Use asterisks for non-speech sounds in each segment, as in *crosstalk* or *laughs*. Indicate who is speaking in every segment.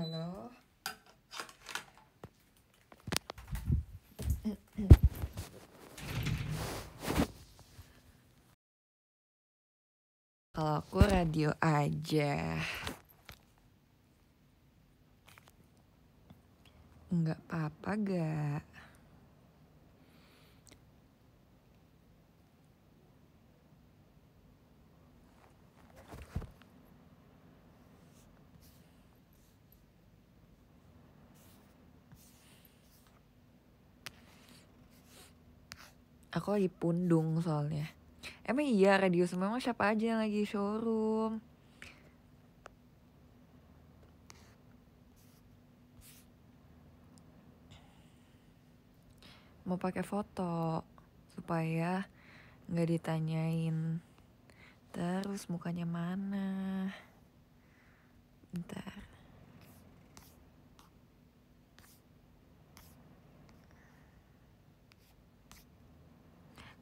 Speaker 1: Halo. Kalau aku radio aja. Enggak apa-apa gak? Aku lagi pundung soalnya. Emang iya radio semua siapa aja yang lagi showroom? Mau pakai foto supaya nggak ditanyain terus mukanya mana. Bentar.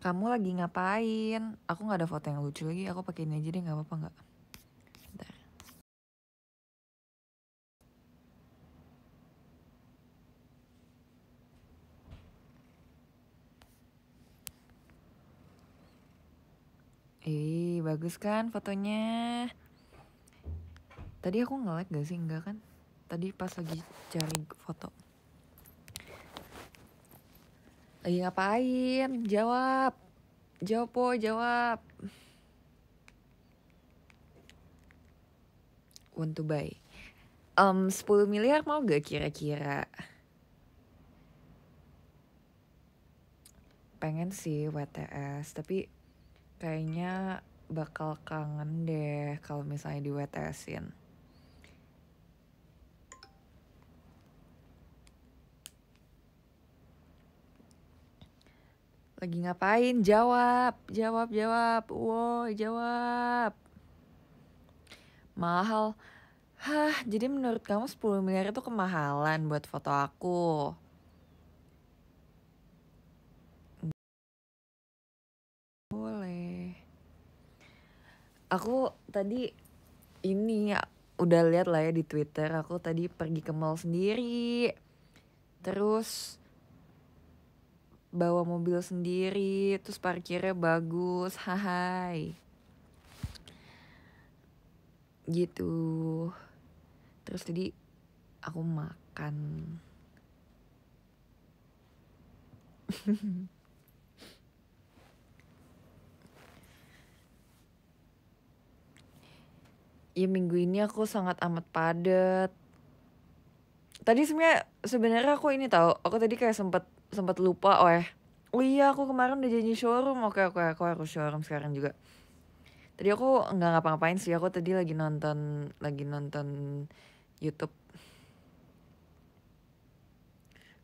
Speaker 1: kamu lagi ngapain? Aku nggak ada foto yang lucu lagi, aku pakai ini aja deh, nggak apa-apa nggak? Eh, bagus kan fotonya? Tadi aku nge-like gak sih? Enggak kan? Tadi pas lagi cari foto. Lagi ngapain? Jawab. Jawab, po, jawab. Want to buy. Um, 10 miliar mau gak kira-kira? Pengen sih WTS, tapi kayaknya bakal kangen deh kalau misalnya di WTS-in. Lagi ngapain? Jawab, jawab, jawab. Woi, jawab. Mahal. Hah, jadi menurut kamu 10 miliar itu kemahalan buat foto aku? Boleh. Aku tadi ini udah lihat lah ya di Twitter, aku tadi pergi ke mall sendiri. Terus bawa mobil sendiri terus parkirnya bagus *laughs* hai gitu terus tadi aku makan *laughs* ya minggu ini aku sangat amat padat tadi sebenarnya sebenarnya aku ini tahu aku tadi kayak sempet sempat lupa oh eh oh iya aku kemarin udah janji showroom oke oke aku harus showroom sekarang juga tadi aku nggak ngapa-ngapain sih aku tadi lagi nonton lagi nonton YouTube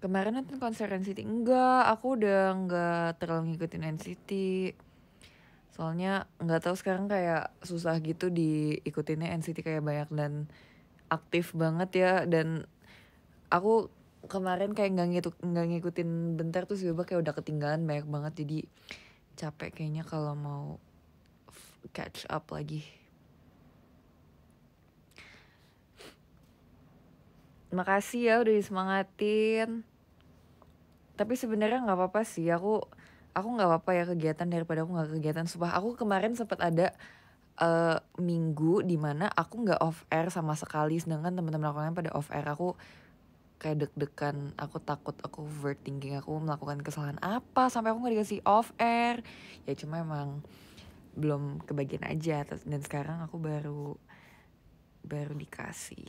Speaker 1: kemarin nonton konser NCT enggak aku udah nggak terlalu ngikutin NCT soalnya nggak tahu sekarang kayak susah gitu diikutinnya NCT kayak banyak dan aktif banget ya dan aku kemarin kayak nggak ngitu nggak ngikutin bentar tuh sih, kayak udah ketinggalan banyak banget jadi capek kayaknya kalau mau catch up lagi makasih ya udah disemangatin tapi sebenarnya nggak apa-apa sih aku aku nggak apa-apa ya kegiatan daripada aku nggak kegiatan sumpah aku kemarin sempat ada uh, minggu dimana aku nggak off air sama sekali sedangkan teman-teman aku lain pada off air aku kayak deg-degan aku takut aku overthinking aku melakukan kesalahan apa sampai aku nggak dikasih off air ya cuma emang belum kebagian aja dan sekarang aku baru baru dikasih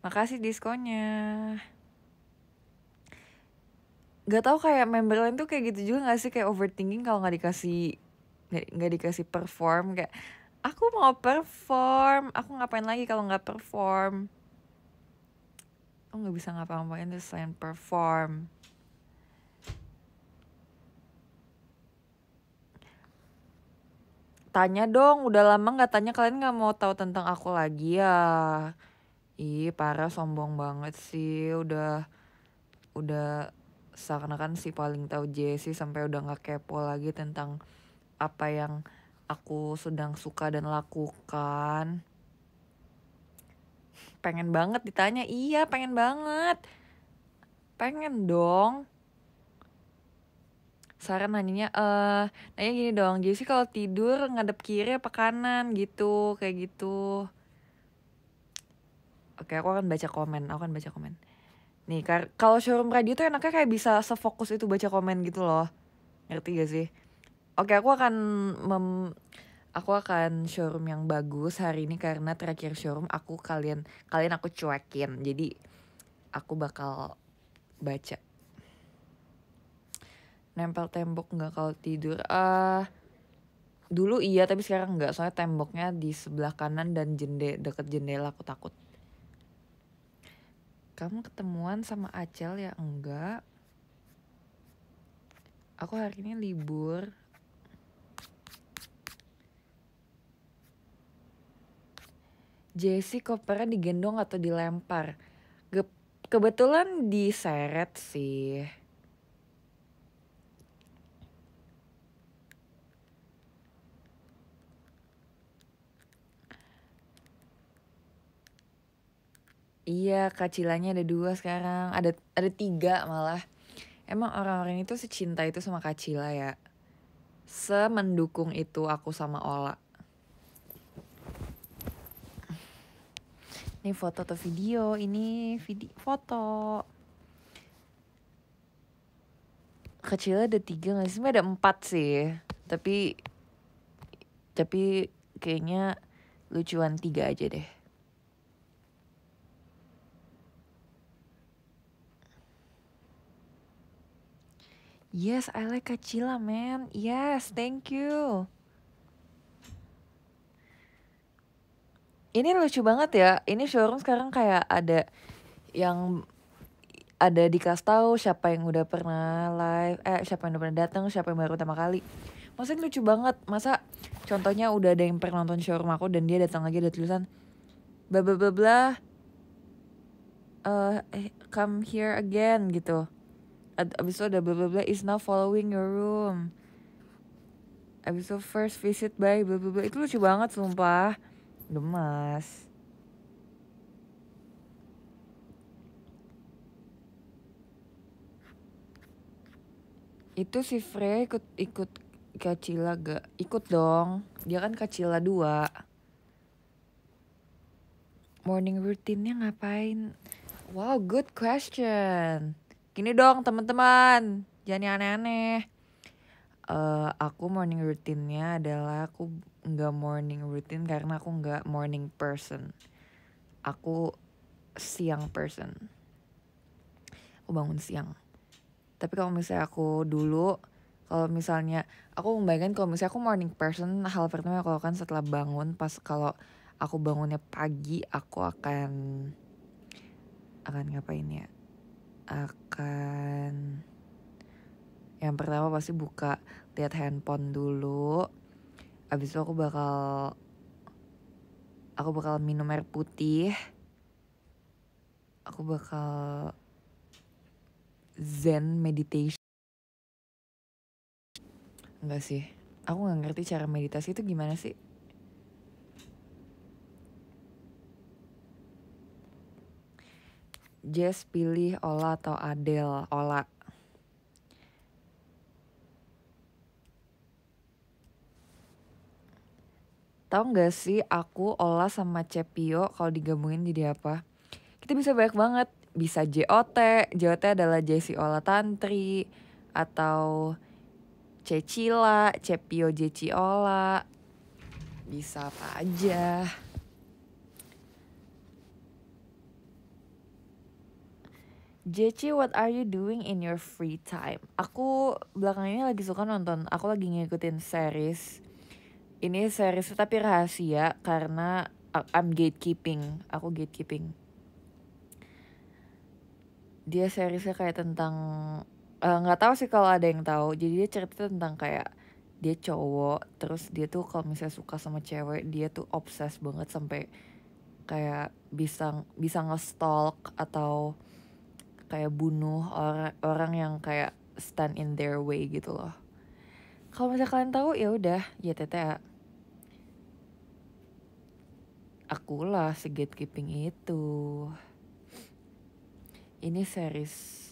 Speaker 1: makasih diskonnya nggak tahu kayak member lain tuh kayak gitu juga nggak sih kayak overthinking kalau nggak dikasih nggak dikasih perform kayak aku mau perform aku ngapain lagi kalau nggak perform lo nggak bisa ngapa-ngapain terus selain perform tanya dong udah lama nggak tanya kalian nggak mau tahu tentang aku lagi ya ih parah sombong banget sih udah udah seakan-akan si paling tahu Jesse sampai udah nggak kepo lagi tentang apa yang aku sedang suka dan lakukan pengen banget ditanya iya pengen banget pengen dong saran nanyanya eh nanya gini dong jadi sih kalau tidur ngadep kiri apa kanan gitu kayak gitu oke aku akan baca komen aku akan baca komen nih kalau showroom radio tuh enaknya kayak bisa sefokus itu baca komen gitu loh ngerti gak sih oke aku akan mem aku akan showroom yang bagus hari ini karena terakhir showroom aku kalian kalian aku cuekin jadi aku bakal baca nempel tembok nggak kalau tidur ah uh, dulu iya tapi sekarang nggak soalnya temboknya di sebelah kanan dan jende deket jendela aku takut kamu ketemuan sama Acel ya enggak aku hari ini libur Jesse kopernya digendong atau dilempar. Ge kebetulan diseret sih. Iya, kacilanya ada dua sekarang. Ada ada tiga malah. Emang orang-orang itu secinta itu sama kacila ya. Semendukung itu aku sama Ola. ini foto atau video ini video foto kecil ada tiga nggak sih ada empat sih tapi tapi kayaknya lucuan tiga aja deh Yes, I like Kacila, man. Yes, thank you. ini lucu banget ya ini showroom sekarang kayak ada yang ada dikasih tahu siapa yang udah pernah live eh siapa yang udah pernah datang siapa yang baru pertama kali maksudnya lucu banget masa contohnya udah ada yang pernah nonton showroom aku dan dia datang lagi ada tulisan bla bla bla bla uh, come here again gitu abis itu ada bla bla bla is now following your room abis itu first visit by bla bla bla itu lucu banget sumpah gemas itu si Freya ikut ikut Kacila gak ikut dong dia kan Kacila dua morning routine-nya ngapain wow good question gini dong teman-teman jangan aneh-aneh uh, aku morning routine-nya adalah aku nggak morning routine karena aku nggak morning person aku siang person aku bangun siang tapi kalau misalnya aku dulu kalau misalnya aku membayangkan kalau misalnya aku morning person hal pertama yang aku lakukan setelah bangun pas kalau aku bangunnya pagi aku akan akan ngapain ya akan yang pertama pasti buka lihat handphone dulu abis itu aku bakal aku bakal minum air putih aku bakal zen meditation Enggak sih aku nggak ngerti cara meditasi itu gimana sih Jess pilih Ola atau Adele Ola Tahu gak sih aku olah sama cepio kalau digabungin jadi apa? Kita bisa banyak banget. Bisa JOT, JOT adalah JC Ola Tantri, atau Cecila, Cepio Ola. Bisa apa aja. Jeci, what are you doing in your free time? Aku belakangan ini lagi suka nonton, aku lagi ngikutin series ini series tapi rahasia karena uh, I'm gatekeeping. Aku gatekeeping. Dia seriesnya kayak tentang uh, nggak uh, tahu sih kalau ada yang tahu. Jadi dia cerita tentang kayak dia cowok terus dia tuh kalau misalnya suka sama cewek dia tuh obses banget sampai kayak bisa bisa ngestalk atau kayak bunuh orang orang yang kayak stand in their way gitu loh kalau misalnya kalian tahu ya udah ya teteh akulah si gatekeeping itu ini series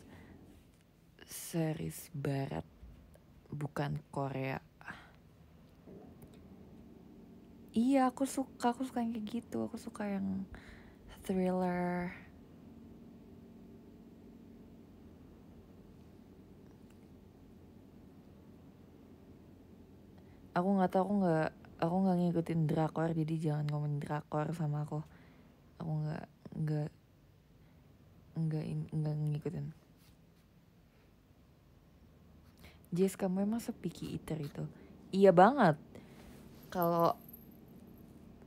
Speaker 1: series barat bukan Korea iya aku suka aku suka yang kayak gitu aku suka yang thriller aku nggak tahu aku nggak aku nggak ngikutin drakor jadi jangan ngomong drakor sama aku aku nggak nggak nggak nggak ngikutin Jess kamu emang sepiki eater itu iya banget kalau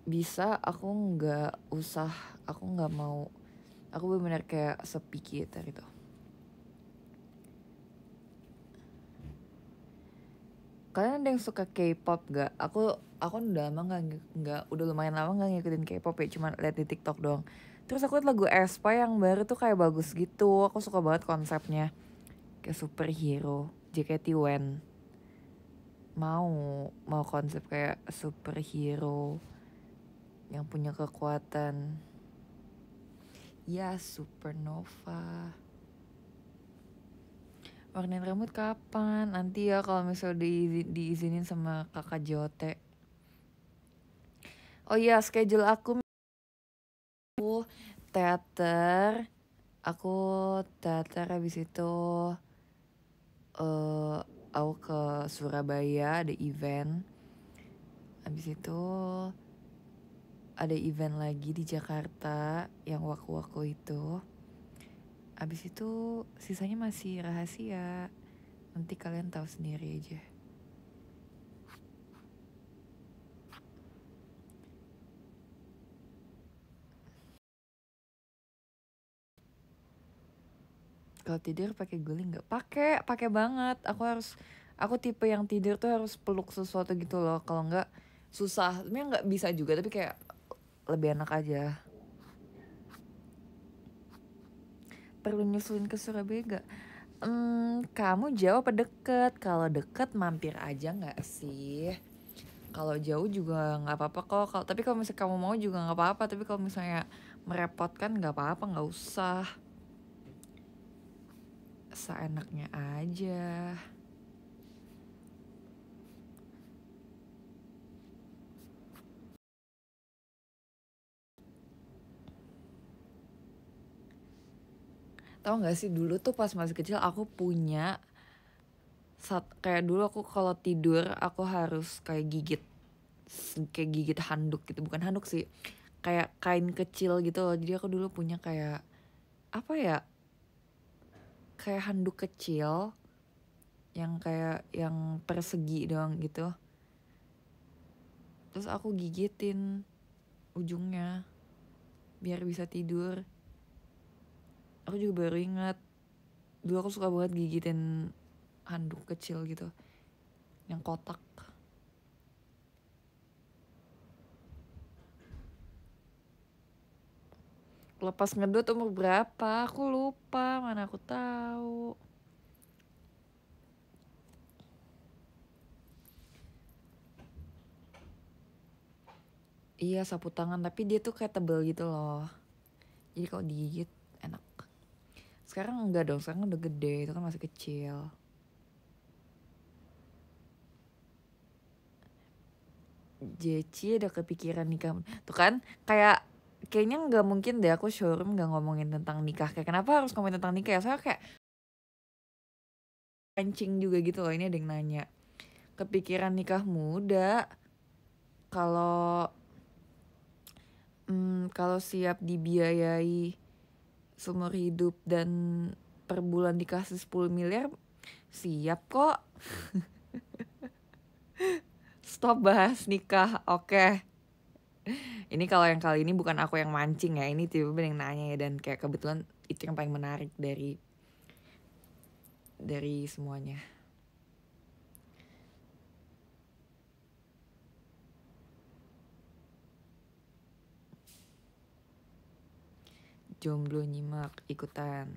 Speaker 1: bisa aku nggak usah aku nggak mau aku benar-benar kayak sepiki eater itu kalian ada yang suka K-pop gak? Aku aku kan udah lama nggak nggak udah lumayan lama nggak ngikutin K-pop ya cuma lihat di TikTok doang terus aku liat lagu Aespa yang baru tuh kayak bagus gitu aku suka banget konsepnya kayak superhero jkt Wen mau mau konsep kayak superhero yang punya kekuatan ya supernova warnain rambut kapan nanti ya kalau misal di, diizinin sama kakak Jote oh iya schedule aku aku teater aku teater habis itu uh, aku ke Surabaya ada event habis itu ada event lagi di Jakarta yang waktu-waktu itu habis itu sisanya masih rahasia nanti kalian tahu sendiri aja kalau tidur pakai guling nggak pakai pakai banget aku harus aku tipe yang tidur tuh harus peluk sesuatu gitu loh kalau nggak susah sebenarnya nggak bisa juga tapi kayak lebih enak aja perlu nyusulin ke Surabaya nggak? Hmm, kamu jauh apa deket? Kalau deket mampir aja nggak sih? Kalau jauh juga nggak apa-apa kok. Kalau tapi kalau misalnya kamu mau juga nggak apa-apa. Tapi kalau misalnya merepotkan nggak apa-apa, nggak usah seenaknya aja. Tau gak sih dulu tuh pas masih kecil aku punya saat kayak dulu aku kalau tidur aku harus kayak gigit kayak gigit handuk gitu bukan handuk sih kayak kain kecil gitu loh jadi aku dulu punya kayak apa ya kayak handuk kecil yang kayak yang persegi doang gitu terus aku gigitin ujungnya biar bisa tidur aku juga baru ingat dulu aku suka banget gigitin handuk kecil gitu yang kotak lepas ngedut umur berapa aku lupa mana aku tahu iya sapu tangan tapi dia tuh kayak tebel gitu loh jadi kalau digigit enak sekarang enggak dong sekarang udah gede itu kan masih kecil Jeci ada kepikiran nih kamu. tuh kan kayak kayaknya nggak mungkin deh aku showroom nggak ngomongin tentang nikah kayak kenapa harus ngomongin tentang nikah ya soalnya kayak kencing juga gitu loh ini ada yang nanya kepikiran nikah muda kalau hmm, kalau siap dibiayai seumur hidup dan per bulan dikasih 10 miliar siap kok *laughs* stop bahas nikah oke okay ini kalau yang kali ini bukan aku yang mancing ya ini tiba-tiba yang nanya ya dan kayak kebetulan itu yang paling menarik dari dari semuanya jomblo nyimak ikutan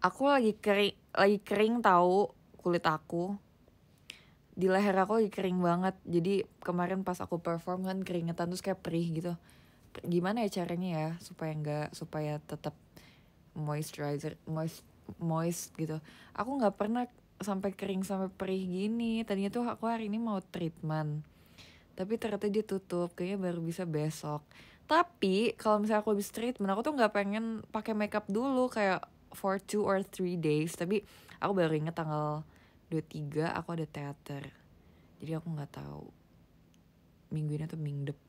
Speaker 1: aku lagi kering lagi kering tahu kulit aku di leher aku lagi kering banget jadi kemarin pas aku perform kan keringetan terus kayak perih gitu gimana ya caranya ya supaya nggak supaya tetap moisturizer moist moist gitu aku nggak pernah sampai kering sampai perih gini tadinya tuh aku hari ini mau treatment tapi ternyata dia tutup kayaknya baru bisa besok tapi kalau misalnya aku habis treatment aku tuh nggak pengen pakai makeup dulu kayak for two or three days tapi aku baru inget tanggal 23 aku ada teater jadi aku nggak tahu minggu ini atau minggu depan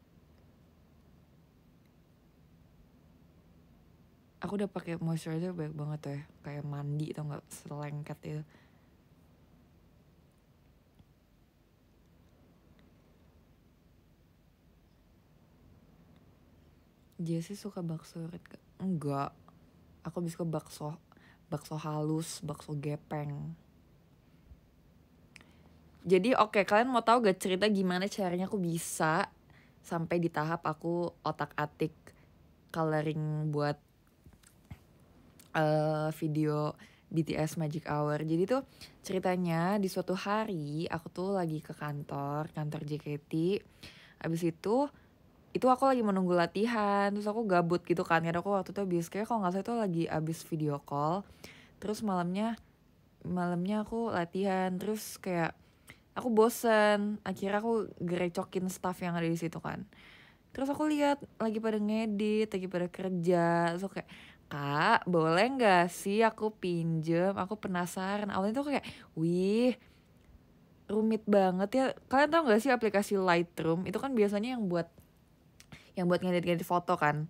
Speaker 1: aku udah pakai moisturizer banyak banget tuh ya kayak mandi atau nggak selengket itu Jesse suka bakso red enggak aku bisa ke bakso bakso halus bakso gepeng jadi oke okay, kalian mau tahu gak cerita gimana caranya aku bisa sampai di tahap aku otak atik coloring buat uh, video BTS Magic Hour. Jadi tuh ceritanya di suatu hari aku tuh lagi ke kantor, kantor JKT. Abis itu itu aku lagi menunggu latihan, terus aku gabut gitu kan. Karena aku waktu itu abis kayak kalau nggak salah itu lagi abis video call. Terus malamnya malamnya aku latihan, terus kayak aku bosen akhirnya aku gerecokin staff yang ada di situ kan terus aku lihat lagi pada ngedit lagi pada kerja so kayak kak boleh nggak sih aku pinjem aku penasaran awalnya tuh kayak wih rumit banget ya kalian tau gak sih aplikasi Lightroom itu kan biasanya yang buat yang buat ngedit-ngedit foto kan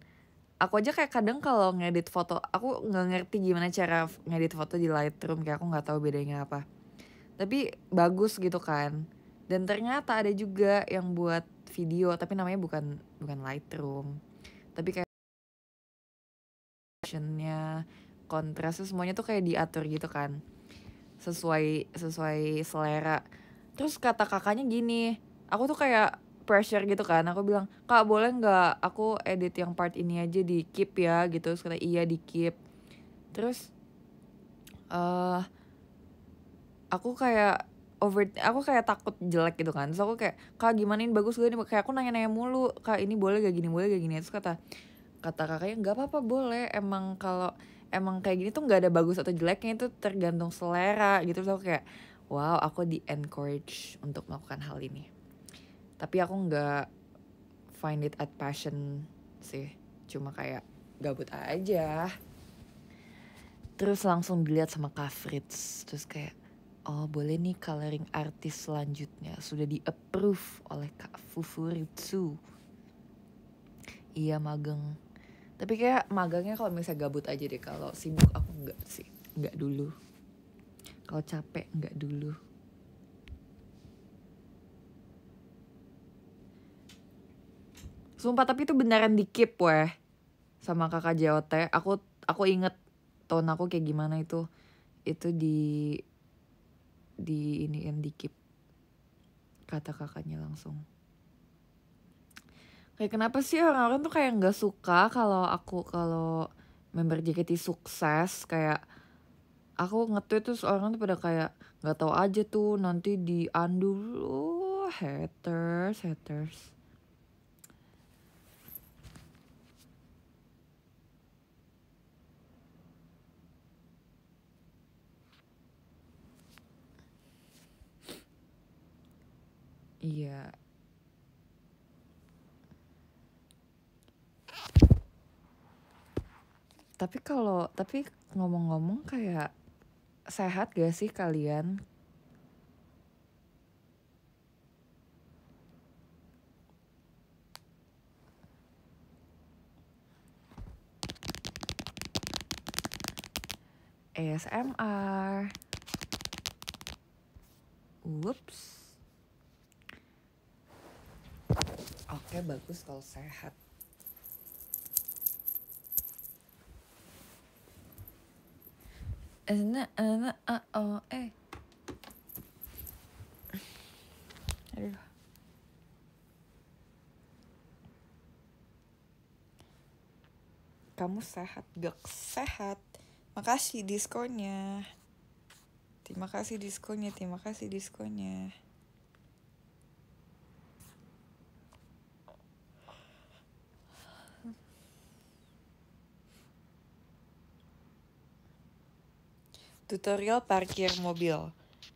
Speaker 1: aku aja kayak kadang kalau ngedit foto aku nggak ngerti gimana cara ngedit foto di Lightroom kayak aku nggak tahu bedanya apa tapi bagus gitu kan dan ternyata ada juga yang buat video tapi namanya bukan bukan Lightroom tapi kayak actionnya kontrasnya semuanya tuh kayak diatur gitu kan sesuai sesuai selera terus kata kakaknya gini aku tuh kayak pressure gitu kan aku bilang kak boleh nggak aku edit yang part ini aja di keep ya gitu terus kata iya di keep terus eh uh, aku kayak over aku kayak takut jelek gitu kan so aku kayak kak gimana ini bagus gak ini kayak aku nanya nanya mulu kak ini boleh gak gini boleh gak gini terus kata kata kakaknya nggak apa apa boleh emang kalau emang kayak gini tuh nggak ada bagus atau jeleknya itu tergantung selera gitu terus aku kayak wow aku di encourage untuk melakukan hal ini tapi aku nggak find it at passion sih cuma kayak gabut aja terus langsung dilihat sama Kak terus kayak oh boleh nih coloring artis selanjutnya sudah di approve oleh Kak Fufuritsu. Iya magang. Tapi kayak magangnya kalau misalnya gabut aja deh kalau sibuk aku enggak sih, enggak dulu. Kalau capek enggak dulu. Sumpah tapi itu beneran di keep weh sama kakak JOT. Aku aku inget tahun aku kayak gimana itu. Itu di di ini yang dikip kata kakaknya langsung kayak kenapa sih orang-orang tuh kayak nggak suka kalau aku kalau member JKT sukses kayak aku ngetweet tuh orang tuh pada kayak nggak tahu aja tuh nanti di undo oh, haters haters Iya. Tapi kalau tapi ngomong-ngomong kayak sehat gak sih kalian? ASMR. Whoops oke okay, bagus kalau sehat enak enak uh oh eh aduh kamu sehat gak sehat makasih diskonnya terima kasih diskonnya terima kasih diskonnya tutorial parkir mobil.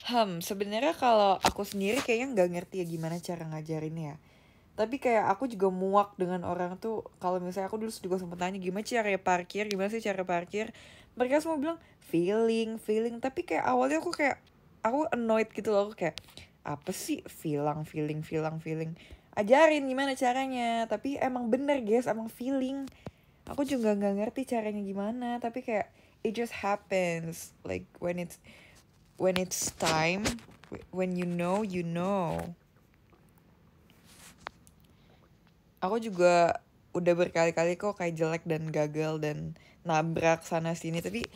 Speaker 1: Hmm, sebenarnya kalau aku sendiri kayaknya nggak ngerti ya gimana cara ngajarinnya ya. Tapi kayak aku juga muak dengan orang tuh kalau misalnya aku dulu juga sempet tanya gimana cara parkir, gimana sih cara parkir. Mereka semua bilang feeling, feeling. Tapi kayak awalnya aku kayak aku annoyed gitu loh, aku kayak apa sih feeling, feeling, feeling, feeling. Ajarin gimana caranya. Tapi emang bener guys, emang feeling. Aku juga nggak ngerti caranya gimana, tapi kayak it just happens like when it's when it's time when you know you know aku juga udah berkali-kali kok kayak jelek dan gagal dan nabrak sana sini tapi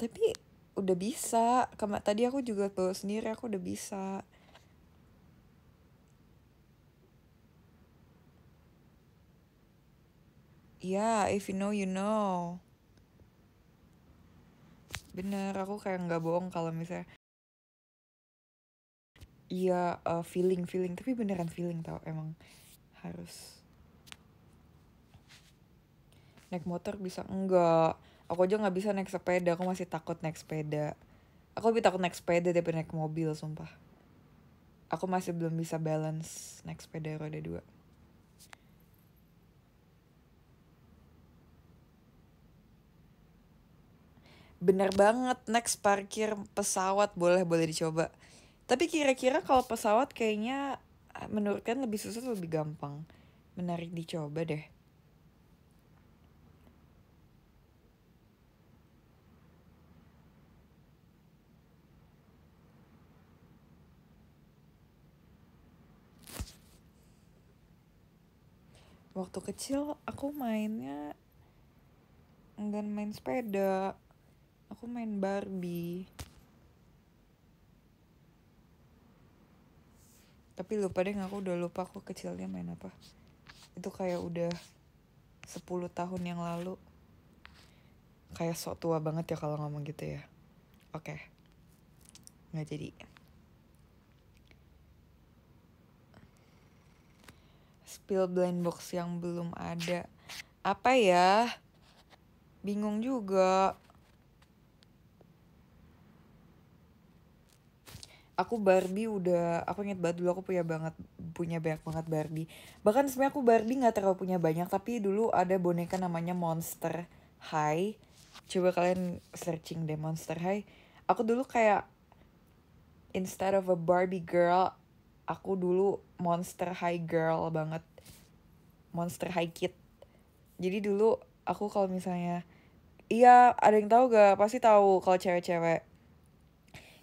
Speaker 1: tapi udah bisa Kema tadi aku juga tuh sendiri aku udah bisa yeah if you know you know bener aku kayak nggak bohong kalau misalnya iya uh, feeling feeling tapi beneran feeling tau emang harus naik motor bisa enggak aku aja nggak bisa naik sepeda aku masih takut naik sepeda aku lebih takut naik sepeda daripada naik mobil sumpah aku masih belum bisa balance naik sepeda roda dua bener banget next parkir pesawat boleh boleh dicoba tapi kira-kira kalau pesawat kayaknya ah, menurut kan lebih susah lebih gampang menarik dicoba deh Waktu kecil aku mainnya dan main sepeda aku main Barbie tapi lupa deh aku udah lupa aku kecilnya main apa itu kayak udah 10 tahun yang lalu kayak sok tua banget ya kalau ngomong gitu ya oke okay. nggak jadi spill blind box yang belum ada apa ya bingung juga aku Barbie udah aku inget banget dulu aku punya banget punya banyak banget Barbie bahkan sebenarnya aku Barbie nggak terlalu punya banyak tapi dulu ada boneka namanya Monster High coba kalian searching deh Monster High aku dulu kayak instead of a Barbie girl aku dulu Monster High girl banget Monster High kid jadi dulu aku kalau misalnya iya ada yang tahu gak pasti tahu kalau cewek-cewek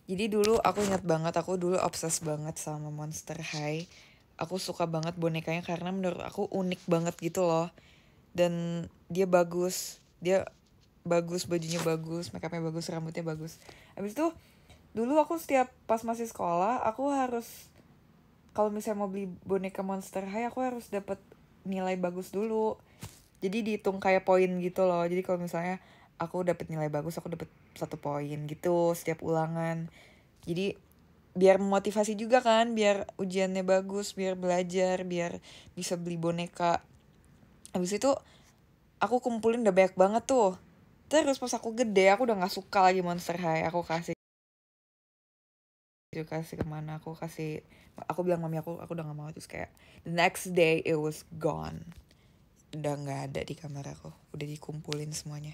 Speaker 1: jadi dulu aku ingat banget, aku dulu obses banget sama Monster High. Aku suka banget bonekanya karena menurut aku unik banget gitu loh. Dan dia bagus, dia bagus, bajunya bagus, makeupnya bagus, rambutnya bagus. Abis itu dulu aku setiap pas masih sekolah aku harus kalau misalnya mau beli boneka Monster High aku harus dapat nilai bagus dulu jadi dihitung kayak poin gitu loh jadi kalau misalnya aku dapat nilai bagus aku dapat satu poin gitu setiap ulangan jadi biar motivasi juga kan biar ujiannya bagus biar belajar biar bisa beli boneka habis itu aku kumpulin udah banyak banget tuh terus pas aku gede aku udah nggak suka lagi Monster High aku kasih aku kasih kemana aku kasih aku bilang mami aku aku udah nggak mau terus kayak the next day it was gone udah nggak ada di kamar aku udah dikumpulin semuanya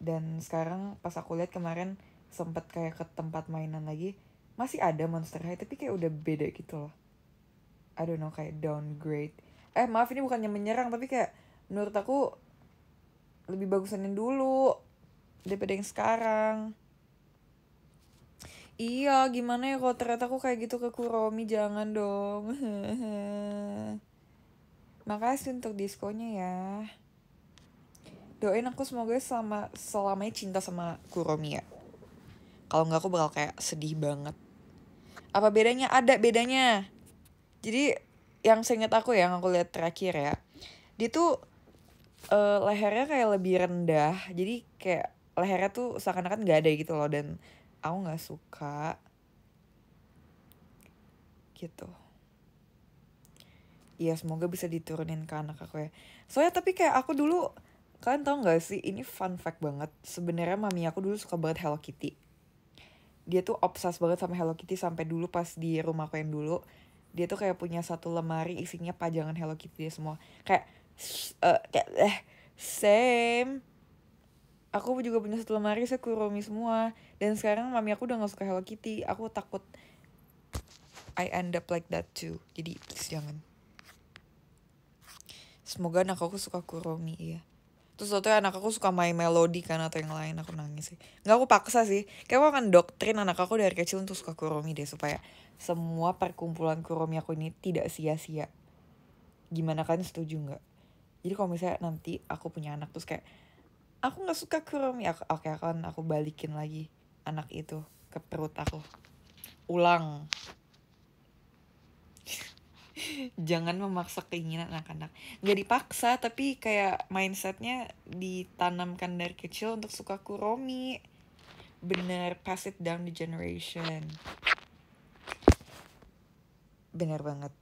Speaker 1: dan sekarang pas aku lihat kemarin sempet kayak ke tempat mainan lagi masih ada Monster High tapi kayak udah beda gitu loh I don't know kayak downgrade eh maaf ini bukannya menyerang tapi kayak menurut aku lebih bagusan yang dulu daripada yang sekarang Iya, gimana ya kalau ternyata aku kayak gitu ke Kuromi, jangan dong. *laughs* Makasih untuk diskonya ya doain aku semoga selama selamanya cinta sama Kuromi ya. Kalau nggak aku bakal kayak sedih banget. Apa bedanya? Ada bedanya. Jadi yang seingat aku ya, yang aku lihat terakhir ya, dia tuh uh, lehernya kayak lebih rendah. Jadi kayak lehernya tuh seakan-akan nggak ada gitu loh dan aku nggak suka gitu. Iya semoga bisa diturunin ke anak aku ya. Soalnya tapi kayak aku dulu Kalian tau gak sih, ini fun fact banget. Sebenarnya mami aku dulu suka banget Hello Kitty. Dia tuh obses banget sama Hello Kitty sampai dulu pas di rumahku yang dulu. Dia tuh kayak punya satu lemari isinya pajangan Hello Kitty dia semua. Kayak, uh, kayak eh, same. Aku juga punya satu lemari saya semua. Dan sekarang mami aku udah gak suka Hello Kitty. Aku takut I end up like that too. Jadi please jangan. Semoga anak aku suka kuromi ya terus waktu anak aku suka main melodi kan atau yang lain aku nangis sih nggak aku paksa sih kayak aku akan doktrin anak aku dari kecil untuk suka kuromi deh supaya semua perkumpulan kuromi aku ini tidak sia-sia gimana kan setuju nggak jadi kalau misalnya nanti aku punya anak terus kayak aku nggak suka kuromi aku oke okay, akan aku balikin lagi anak itu ke perut aku ulang jangan memaksa keinginan anak-anak nggak dipaksa tapi kayak mindsetnya ditanamkan dari kecil untuk suka kuromi bener pass it down the generation bener banget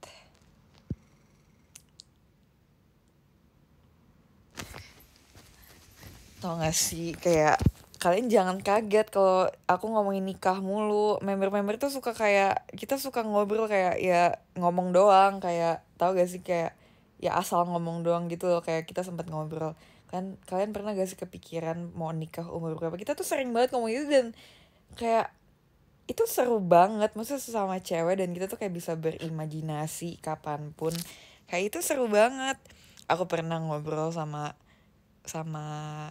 Speaker 1: tau gak sih kayak kalian jangan kaget kalau aku ngomongin nikah mulu member-member tuh suka kayak kita suka ngobrol kayak ya ngomong doang kayak tau gak sih kayak ya asal ngomong doang gitu loh kayak kita sempat ngobrol kan kalian pernah gak sih kepikiran mau nikah umur berapa kita tuh sering banget ngomong itu dan kayak itu seru banget maksudnya sesama cewek dan kita tuh kayak bisa berimajinasi kapanpun kayak itu seru banget aku pernah ngobrol sama sama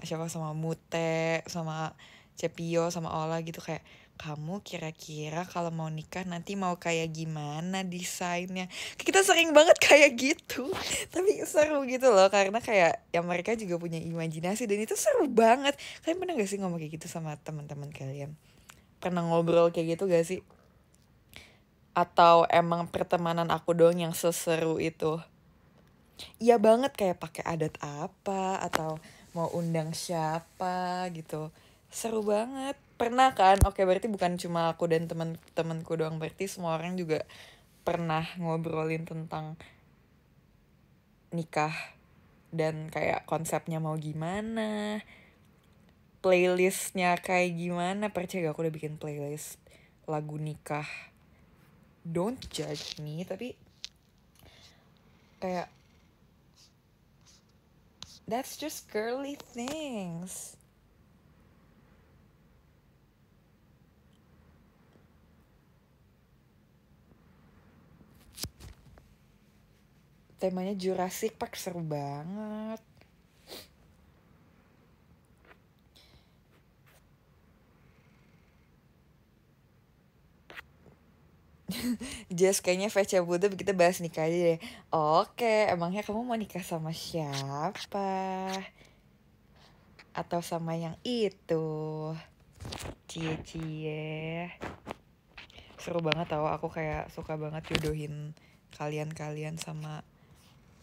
Speaker 1: siapa sama Mute sama Cepio sama Ola gitu kayak kamu kira-kira kalau mau nikah nanti mau kayak gimana desainnya kita sering banget kayak gitu *laughs* tapi seru gitu loh karena kayak ya mereka juga punya imajinasi dan itu seru banget kalian pernah gak sih ngomong kayak gitu sama teman-teman kalian pernah ngobrol kayak gitu gak sih atau emang pertemanan aku doang yang seseru itu iya banget kayak pakai adat apa atau mau undang siapa gitu seru banget pernah kan oke berarti bukan cuma aku dan teman-temanku doang berarti semua orang juga pernah ngobrolin tentang nikah dan kayak konsepnya mau gimana playlistnya kayak gimana percaya gak aku udah bikin playlist lagu nikah don't judge me tapi kayak That's just girly things. Temanya Jurassic Park seru banget. Jess *laughs* kayaknya Fecha Buddha kita bahas nikah aja deh Oke emangnya kamu mau nikah sama siapa? Atau sama yang itu? Cie cie Seru banget tau aku kayak suka banget jodohin kalian-kalian sama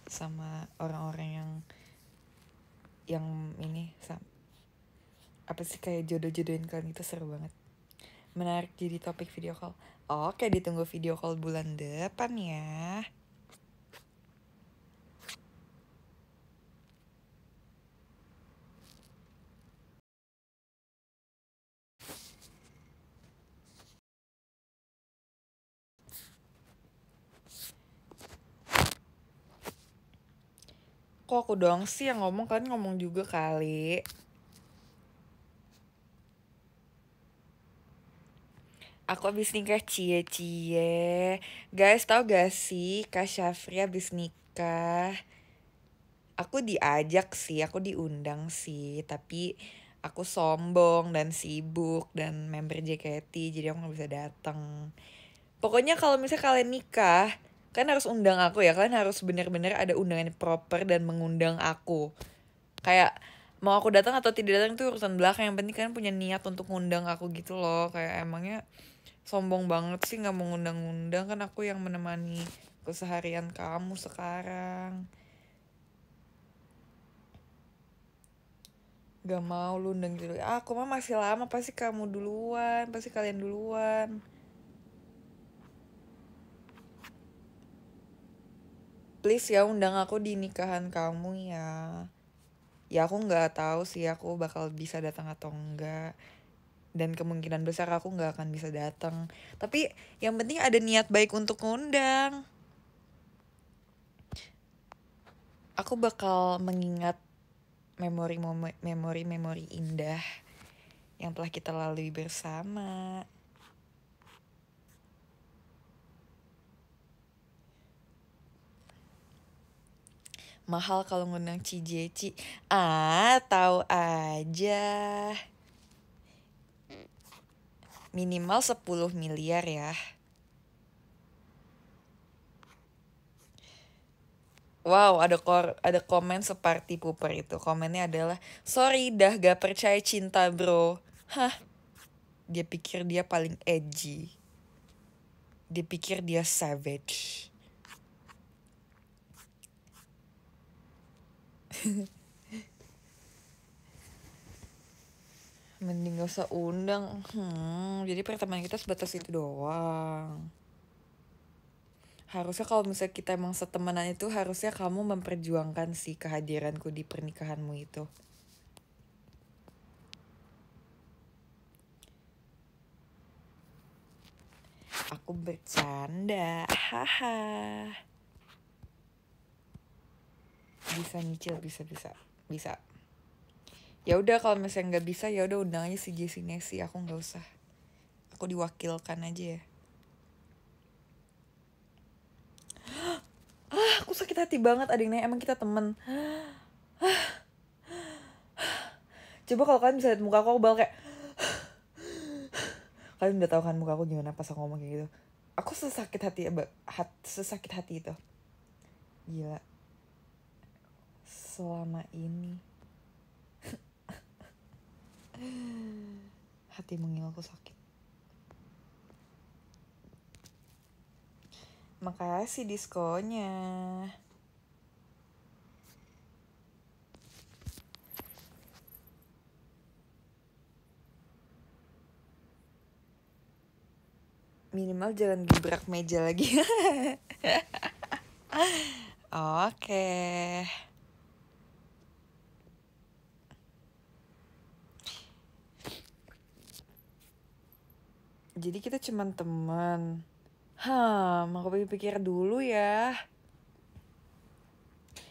Speaker 1: sama orang-orang yang yang ini sama, apa sih kayak jodoh-jodohin kalian itu seru banget menarik jadi topik video call Oke, oh, ditunggu video call bulan depan ya. Kok aku doang sih yang ngomong, kalian ngomong juga kali. aku abis nikah cie cie guys tau gak sih kak Syafri abis nikah aku diajak sih aku diundang sih tapi aku sombong dan sibuk dan member JKT jadi aku gak bisa datang pokoknya kalau misalnya kalian nikah kan harus undang aku ya kalian harus bener-bener ada undangan proper dan mengundang aku kayak mau aku datang atau tidak datang itu urusan belakang yang penting kan punya niat untuk ngundang aku gitu loh kayak emangnya sombong banget sih nggak mau ngundang undang kan aku yang menemani keseharian kamu sekarang Gak mau lu undang dulu ah, Aku mah masih lama Pasti kamu duluan Pasti kalian duluan Please ya undang aku di nikahan kamu ya Ya aku gak tahu sih aku bakal bisa datang atau enggak dan kemungkinan besar aku nggak akan bisa datang tapi yang penting ada niat baik untuk ngundang aku bakal mengingat memori memori memori indah yang telah kita lalui bersama mahal kalau ngundang Ci Jeci ah tahu aja minimal 10 miliar ya. Wow, ada kor ada komen seperti puper itu. Komennya adalah, sorry dah gak percaya cinta bro. Hah, dia pikir dia paling edgy. Dia pikir dia savage. *laughs* mending gak usah undang hmm, jadi pertemanan kita sebatas itu doang harusnya kalau misalnya kita emang setemanan itu harusnya kamu memperjuangkan si kehadiranku di pernikahanmu itu aku bercanda haha bisa nyicil bisa bisa bisa ya udah kalau misalnya nggak bisa ya udah undang aja si Jesse Nessie aku nggak usah aku diwakilkan aja ya *gasps* ah aku sakit hati banget ada yang nanya emang kita temen *gasps* coba kalau kalian bisa lihat muka aku, aku bakal kayak *gasps* kalian udah tahu kan muka aku gimana pas aku ngomong kayak gitu aku sesakit hati eh, hat, sesakit hati itu gila selama ini hati mengilku sakit makasih diskonnya minimal jangan gebrak meja lagi. *laughs* Oke. okay. jadi kita cuman teman hmm aku pikir-pikir dulu ya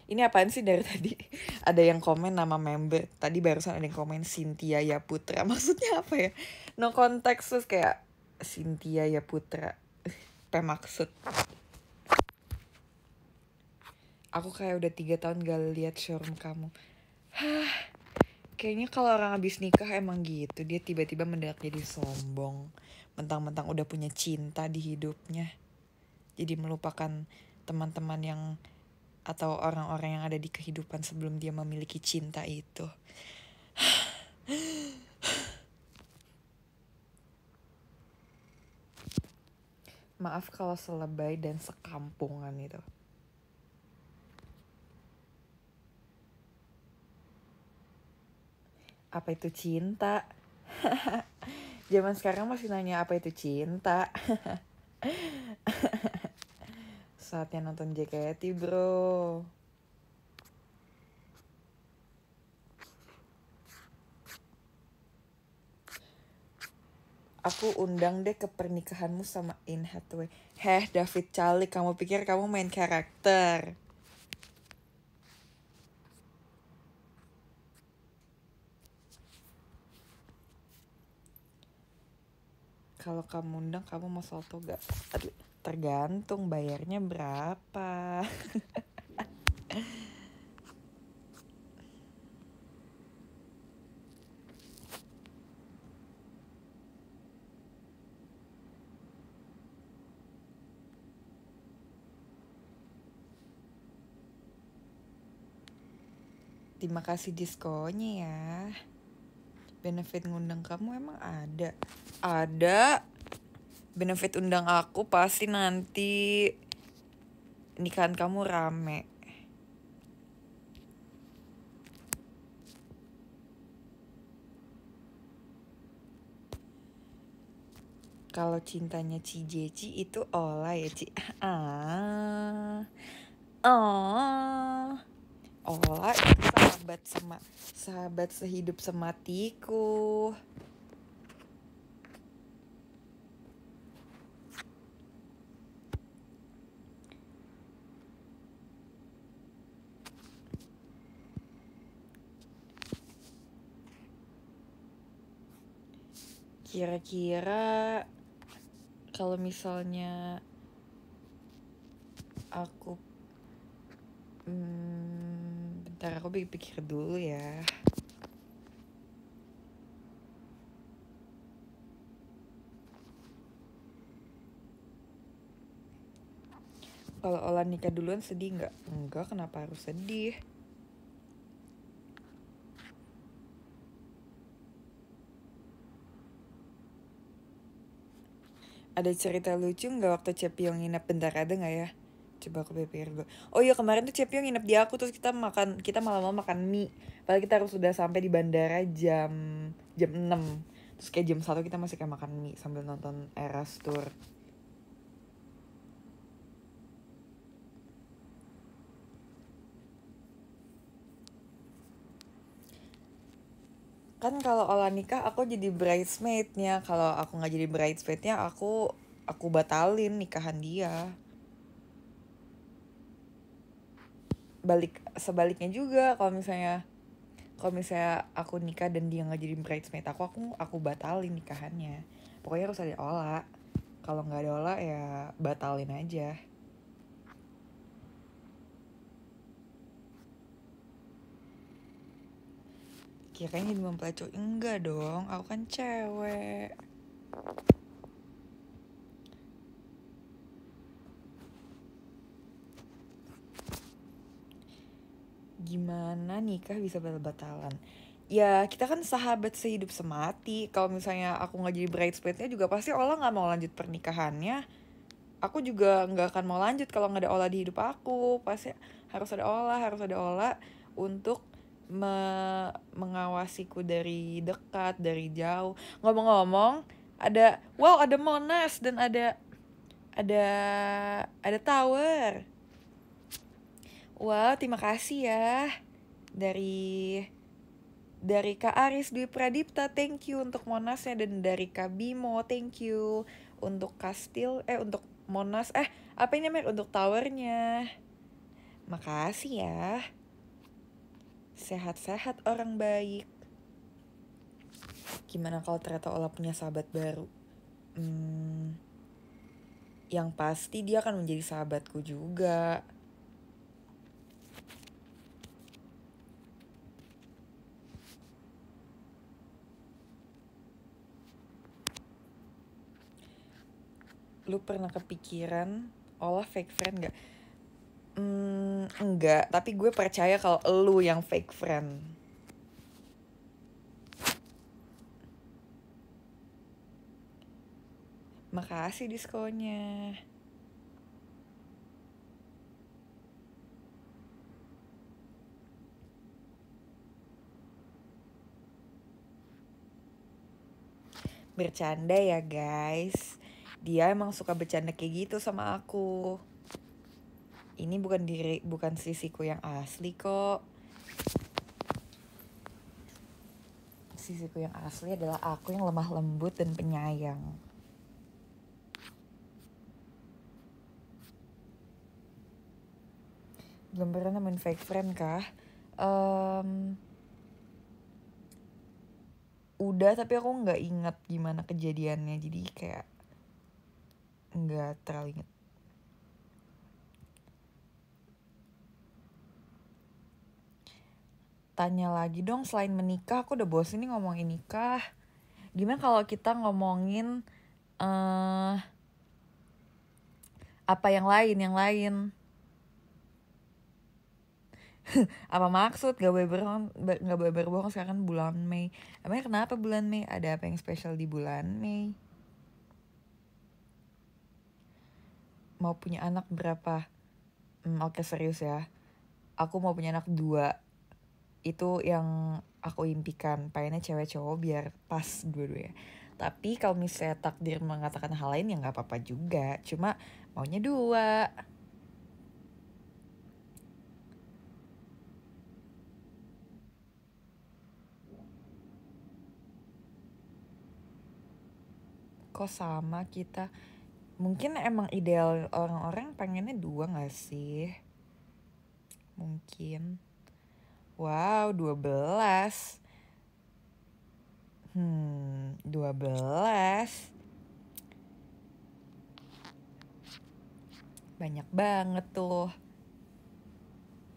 Speaker 1: ini apaan sih dari *laughs* tadi ada yang komen nama member tadi barusan ada yang komen Cynthia ya Putra *laughs* maksudnya apa ya no context terus kayak Cynthia ya Putra *laughs* maksud? aku kayak udah tiga tahun gak lihat showroom kamu hah kayaknya kalau orang habis nikah emang gitu dia tiba-tiba mendadak jadi sombong mentang-mentang udah punya cinta di hidupnya jadi melupakan teman-teman yang atau orang-orang yang ada di kehidupan sebelum dia memiliki cinta itu. *sighs* Maaf kalau selebay dan sekampungan itu. Apa itu cinta? *laughs* zaman sekarang masih nanya apa itu cinta *laughs* saatnya nonton JKT bro aku undang deh ke pernikahanmu sama In Hathaway. Heh, David Calik, kamu pikir kamu main karakter? kalau kamu undang kamu mau soto gak? Tergantung bayarnya berapa. Terima kasih diskonnya ya benefit ngundang kamu emang ada ada benefit undang aku pasti nanti nikahan kamu rame kalau cintanya Ci Jeci itu olah ya Ci. *laughs* Ah. Oh. Ola sahabat sama sahabat sehidup sematiku. kira-kira kalau misalnya aku hmm, Bentar aku pikir dulu ya. Kalau olah nikah duluan sedih nggak? Enggak, kenapa harus sedih? Ada cerita lucu nggak waktu Cepiong nginep bentar ada nggak ya? coba aku pikir gue oh iya kemarin tuh Cepio nginep di aku terus kita makan kita malam-malam makan mie padahal kita harus sudah sampai di bandara jam jam 6 terus kayak jam satu kita masih kayak makan mie sambil nonton Eras Tour kan kalau olah nikah aku jadi bridesmaidnya kalau aku nggak jadi bridesmaidnya aku aku batalin nikahan dia balik sebaliknya juga kalau misalnya kalau misalnya aku nikah dan dia nggak jadi bridesmaid aku aku aku batalin nikahannya pokoknya harus ada ola kalau nggak ada ola ya batalin aja kira ini mempelai mempelajari enggak dong aku kan cewek gimana nikah bisa batal-batalan ya kita kan sahabat sehidup semati kalau misalnya aku nggak jadi bridesmaidnya juga pasti Ola nggak mau lanjut pernikahannya aku juga nggak akan mau lanjut kalau nggak ada olah di hidup aku pasti harus ada olah harus ada olah untuk me mengawasiku dari dekat dari jauh ngomong-ngomong ada wow ada Monas dan ada ada ada Tower Wow, terima kasih ya. Dari dari Kak Aris Dwi Pradipta, thank you untuk Monasnya dan dari Kak Bimo, thank you untuk Kastil eh untuk Monas eh apa ini namanya untuk towernya. Makasih ya. Sehat-sehat orang baik. Gimana kalau ternyata Ola punya sahabat baru? Hmm, yang pasti dia akan menjadi sahabatku juga. lu pernah kepikiran olah oh fake friend gak? Hmm, enggak, tapi gue percaya kalau lu yang fake friend. Makasih diskonnya. Bercanda ya guys dia emang suka bercanda kayak gitu sama aku ini bukan diri bukan sisiku yang asli kok sisiku yang asli adalah aku yang lemah lembut dan penyayang belum pernah nemuin fake friend kah um, udah tapi aku nggak inget gimana kejadiannya jadi kayak nggak terlalu inget tanya lagi dong selain menikah aku udah bosen nih ngomongin nikah gimana kalau kita ngomongin uh, apa yang lain yang lain *laughs* apa maksud gak boleh berbohong gak boleh berbohong sekarang kan bulan Mei emangnya kenapa bulan Mei ada apa yang spesial di bulan Mei mau punya anak berapa? Hmm, Oke okay, serius ya. Aku mau punya anak dua. Itu yang aku impikan. Pengennya cewek cowok biar pas dua-duanya. Tapi kalau misalnya takdir mengatakan hal lain ya nggak apa-apa juga. Cuma maunya dua. Kok sama kita? mungkin emang ideal orang-orang pengennya dua gak sih? Mungkin. Wow, dua belas Hmm, dua belas Banyak banget tuh.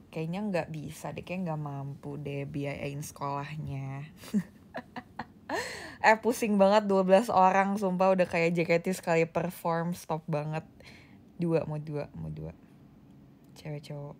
Speaker 1: Kayaknya nggak bisa deh, kayak nggak mampu deh biayain sekolahnya. *laughs* eh pusing banget 12 orang sumpah udah kayak JKT sekali perform stop banget dua mau dua mau dua cewek cowok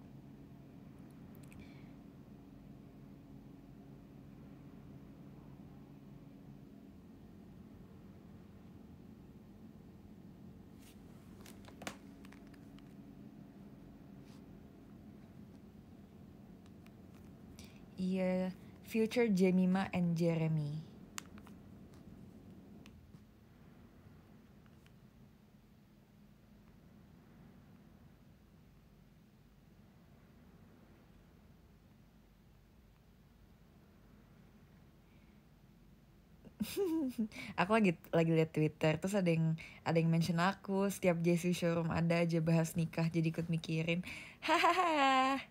Speaker 1: Iya, yeah. Future Jemima and Jeremy. *laughs* aku lagi lagi liat Twitter terus ada yang ada yang mention aku setiap Jesse showroom ada aja bahas nikah jadi ikut mikirin hahaha *laughs*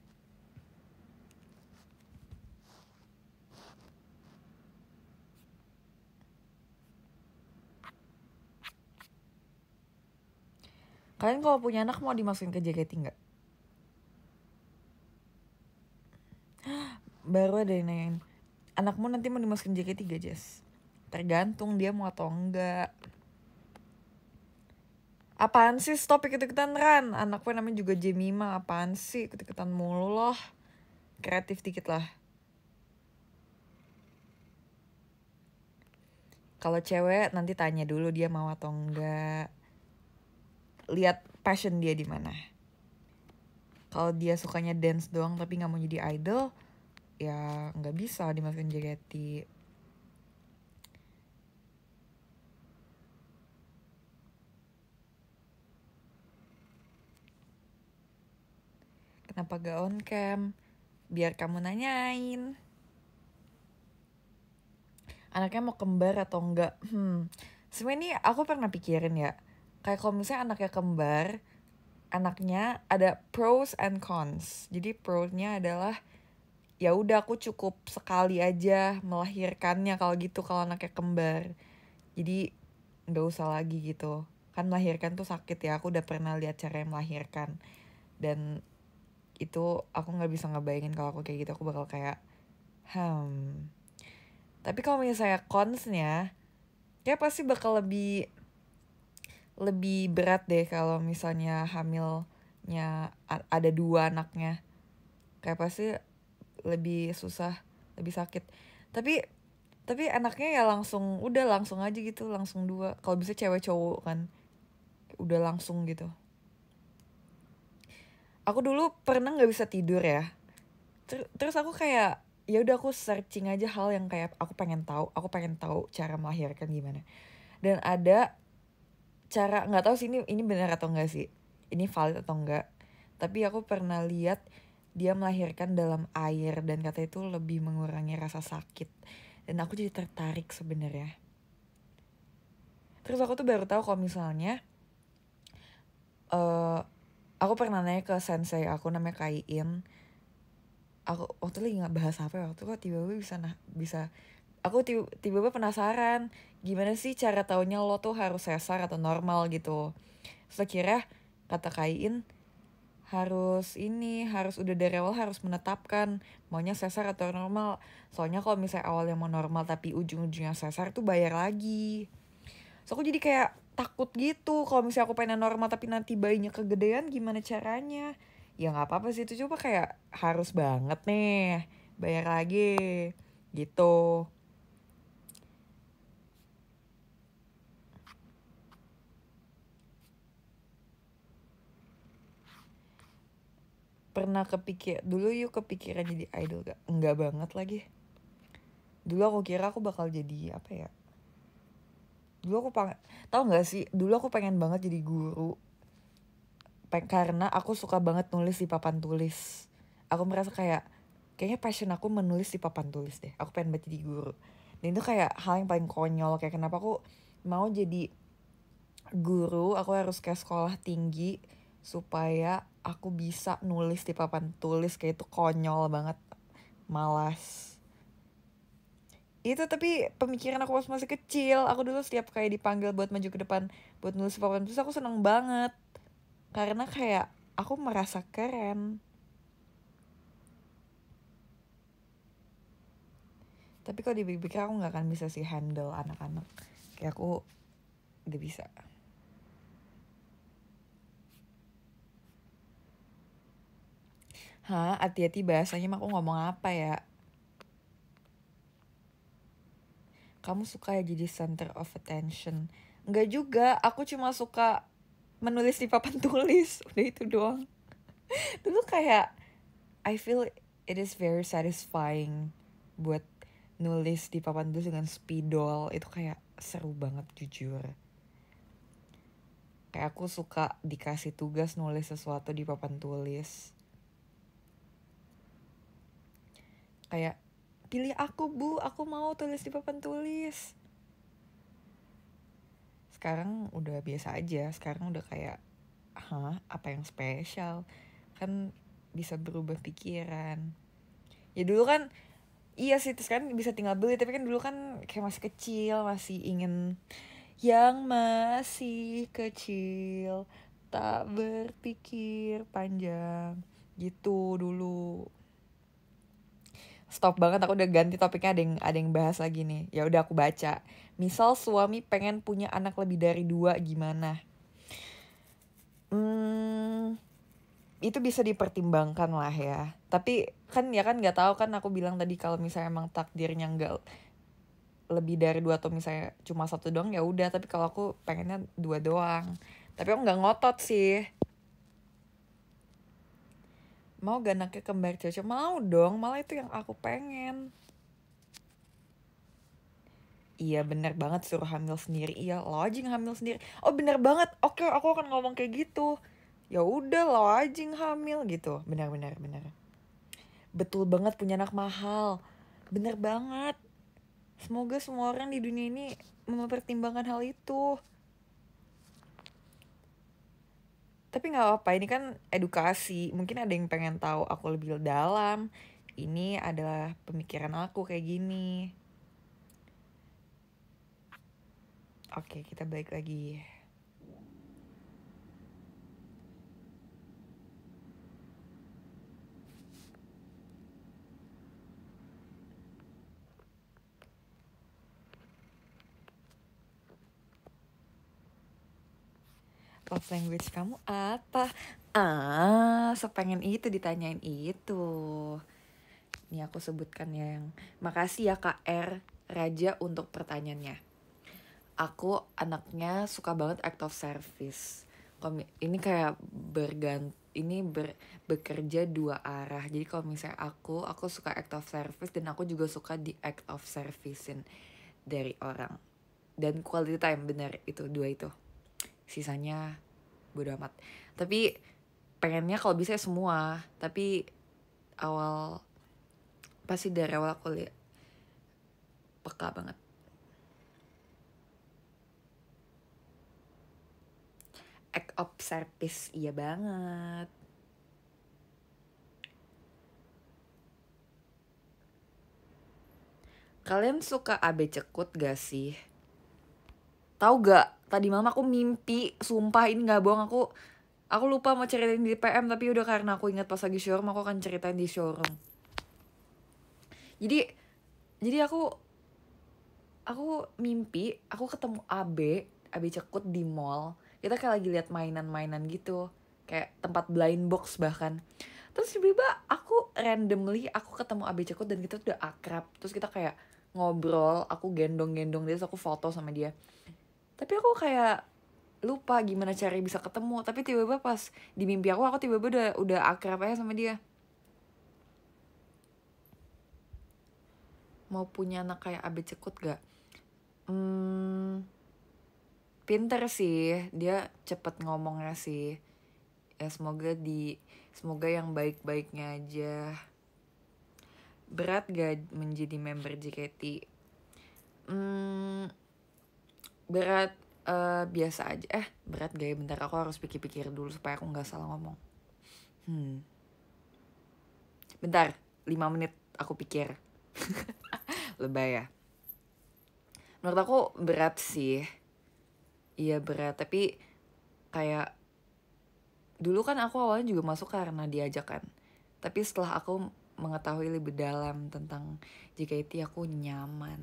Speaker 1: Kalian kalau punya anak mau dimasukin ke JKT nggak? *gasps* Baru ada yang nanyain, anakmu nanti mau dimasukin JKT gak, Jess? tergantung dia mau atau enggak apaan sih stop ikut-ikutan Ran anak gue namanya juga Jemima apaan sih ikut-ikutan mulu loh kreatif dikit lah kalau cewek nanti tanya dulu dia mau atau enggak lihat passion dia di mana kalau dia sukanya dance doang tapi nggak mau jadi idol ya nggak bisa dimasukin JKT kenapa gak on cam? Biar kamu nanyain. Anaknya mau kembar atau enggak? Hmm, sebenernya ini aku pernah pikirin ya. Kayak kalau misalnya anaknya kembar, anaknya ada pros and cons. Jadi prosnya adalah ya udah aku cukup sekali aja melahirkannya kalau gitu kalau anaknya kembar. Jadi nggak usah lagi gitu. Kan melahirkan tuh sakit ya. Aku udah pernah lihat cara yang melahirkan. Dan itu aku nggak bisa ngebayangin kalau aku kayak gitu aku bakal kayak hmm tapi kalau misalnya consnya ya pasti bakal lebih lebih berat deh kalau misalnya hamilnya ada dua anaknya kayak pasti lebih susah lebih sakit tapi tapi enaknya ya langsung udah langsung aja gitu langsung dua kalau bisa cewek cowok kan udah langsung gitu aku dulu pernah nggak bisa tidur ya Ter terus aku kayak ya udah aku searching aja hal yang kayak aku pengen tahu aku pengen tahu cara melahirkan gimana dan ada cara nggak tahu sih ini ini benar atau enggak sih ini valid atau enggak tapi aku pernah lihat dia melahirkan dalam air dan kata itu lebih mengurangi rasa sakit dan aku jadi tertarik sebenarnya terus aku tuh baru tahu kalau misalnya uh, aku pernah nanya ke sensei aku namanya Kaiin aku waktu lagi nggak bahas apa ya, waktu kok tiba-tiba bisa nah bisa aku tiba-tiba penasaran gimana sih cara taunya lo tuh harus sesar atau normal gitu sekira kata kaiin harus ini harus udah dari awal harus menetapkan maunya sesar atau normal soalnya kalau misalnya awalnya mau normal tapi ujung-ujungnya sesar tuh bayar lagi so aku jadi kayak takut gitu kalau misalnya aku pengen normal tapi nanti bayinya kegedean gimana caranya ya nggak apa-apa sih itu coba kayak harus banget nih bayar lagi gitu pernah kepikir dulu yuk kepikiran jadi idol gak? Enggak banget lagi. Dulu aku kira aku bakal jadi apa ya? dulu aku pengen tau nggak sih dulu aku pengen banget jadi guru Peng, karena aku suka banget nulis di papan tulis aku merasa kayak kayaknya passion aku menulis di papan tulis deh aku pengen banget jadi guru dan itu kayak hal yang paling konyol kayak kenapa aku mau jadi guru aku harus ke sekolah tinggi supaya aku bisa nulis di papan tulis kayak itu konyol banget malas itu tapi pemikiran aku pas masih kecil aku dulu setiap kayak dipanggil buat maju ke depan buat nulis papan terus aku seneng banget karena kayak aku merasa keren tapi kalau dipikir aku nggak akan bisa sih handle anak-anak kayak aku gak bisa Hah, hati-hati bahasanya mah aku ngomong apa ya? kamu suka ya jadi center of attention enggak juga aku cuma suka menulis di papan *laughs* tulis udah itu doang *laughs* dulu kayak I feel it is very satisfying buat nulis di papan tulis dengan spidol itu kayak seru banget jujur kayak aku suka dikasih tugas nulis sesuatu di papan tulis kayak pilih aku bu aku mau tulis di papan tulis sekarang udah biasa aja sekarang udah kayak hah apa yang spesial kan bisa berubah pikiran ya dulu kan iya sih terus kan bisa tinggal beli tapi kan dulu kan kayak masih kecil masih ingin yang masih kecil tak berpikir panjang gitu dulu stop banget aku udah ganti topiknya ada yang ada yang bahas lagi nih ya udah aku baca misal suami pengen punya anak lebih dari dua gimana hmm itu bisa dipertimbangkan lah ya tapi kan ya kan nggak tahu kan aku bilang tadi kalau misalnya emang takdirnya nggak lebih dari dua atau misalnya cuma satu doang ya udah tapi kalau aku pengennya dua doang tapi aku nggak ngotot sih mau gak anaknya kembar cocok mau dong malah itu yang aku pengen Iya bener banget suruh hamil sendiri Iya lo hamil sendiri Oh bener banget Oke aku akan ngomong kayak gitu Ya udah lo hamil gitu Bener bener bener Betul banget punya anak mahal Bener banget Semoga semua orang di dunia ini mempertimbangkan hal itu. tapi nggak apa-apa ini kan edukasi mungkin ada yang pengen tahu aku lebih dalam ini adalah pemikiran aku kayak gini oke kita balik lagi love language kamu apa? Ah, sepengen itu ditanyain itu. Ini aku sebutkan ya yang makasih ya Kak R Raja untuk pertanyaannya. Aku anaknya suka banget act of service. Ini kayak bergant ini ber, bekerja dua arah. Jadi kalau misalnya aku, aku suka act of service dan aku juga suka di act of servicing dari orang. Dan quality time bener itu dua itu sisanya bodo amat tapi pengennya kalau bisa ya semua tapi awal pasti dari awal aku lihat peka banget act of service iya banget Kalian suka AB cekut gak sih? Tahu gak tadi malam aku mimpi sumpah ini nggak bohong aku aku lupa mau ceritain di PM tapi udah karena aku ingat pas lagi showroom aku akan ceritain di showroom jadi jadi aku aku mimpi aku ketemu AB AB cekut di mall kita kayak lagi lihat mainan-mainan gitu kayak tempat blind box bahkan terus tiba-tiba aku randomly aku ketemu AB cekut dan kita udah akrab terus kita kayak ngobrol aku gendong-gendong dia terus aku foto sama dia tapi aku kayak lupa gimana cari bisa ketemu tapi tiba-tiba pas di mimpi aku aku tiba-tiba udah udah akrab aja sama dia mau punya anak kayak abe cekut gak hmm, pinter sih dia cepet ngomongnya sih ya semoga di semoga yang baik-baiknya aja berat gak menjadi member JKT hmm, berat uh, biasa aja eh berat gaya bentar aku harus pikir-pikir dulu supaya aku nggak salah ngomong hmm bentar lima menit aku pikir *laughs* lebay ya menurut aku berat sih iya berat tapi kayak dulu kan aku awalnya juga masuk karena diajak kan tapi setelah aku mengetahui lebih dalam tentang JKT aku nyaman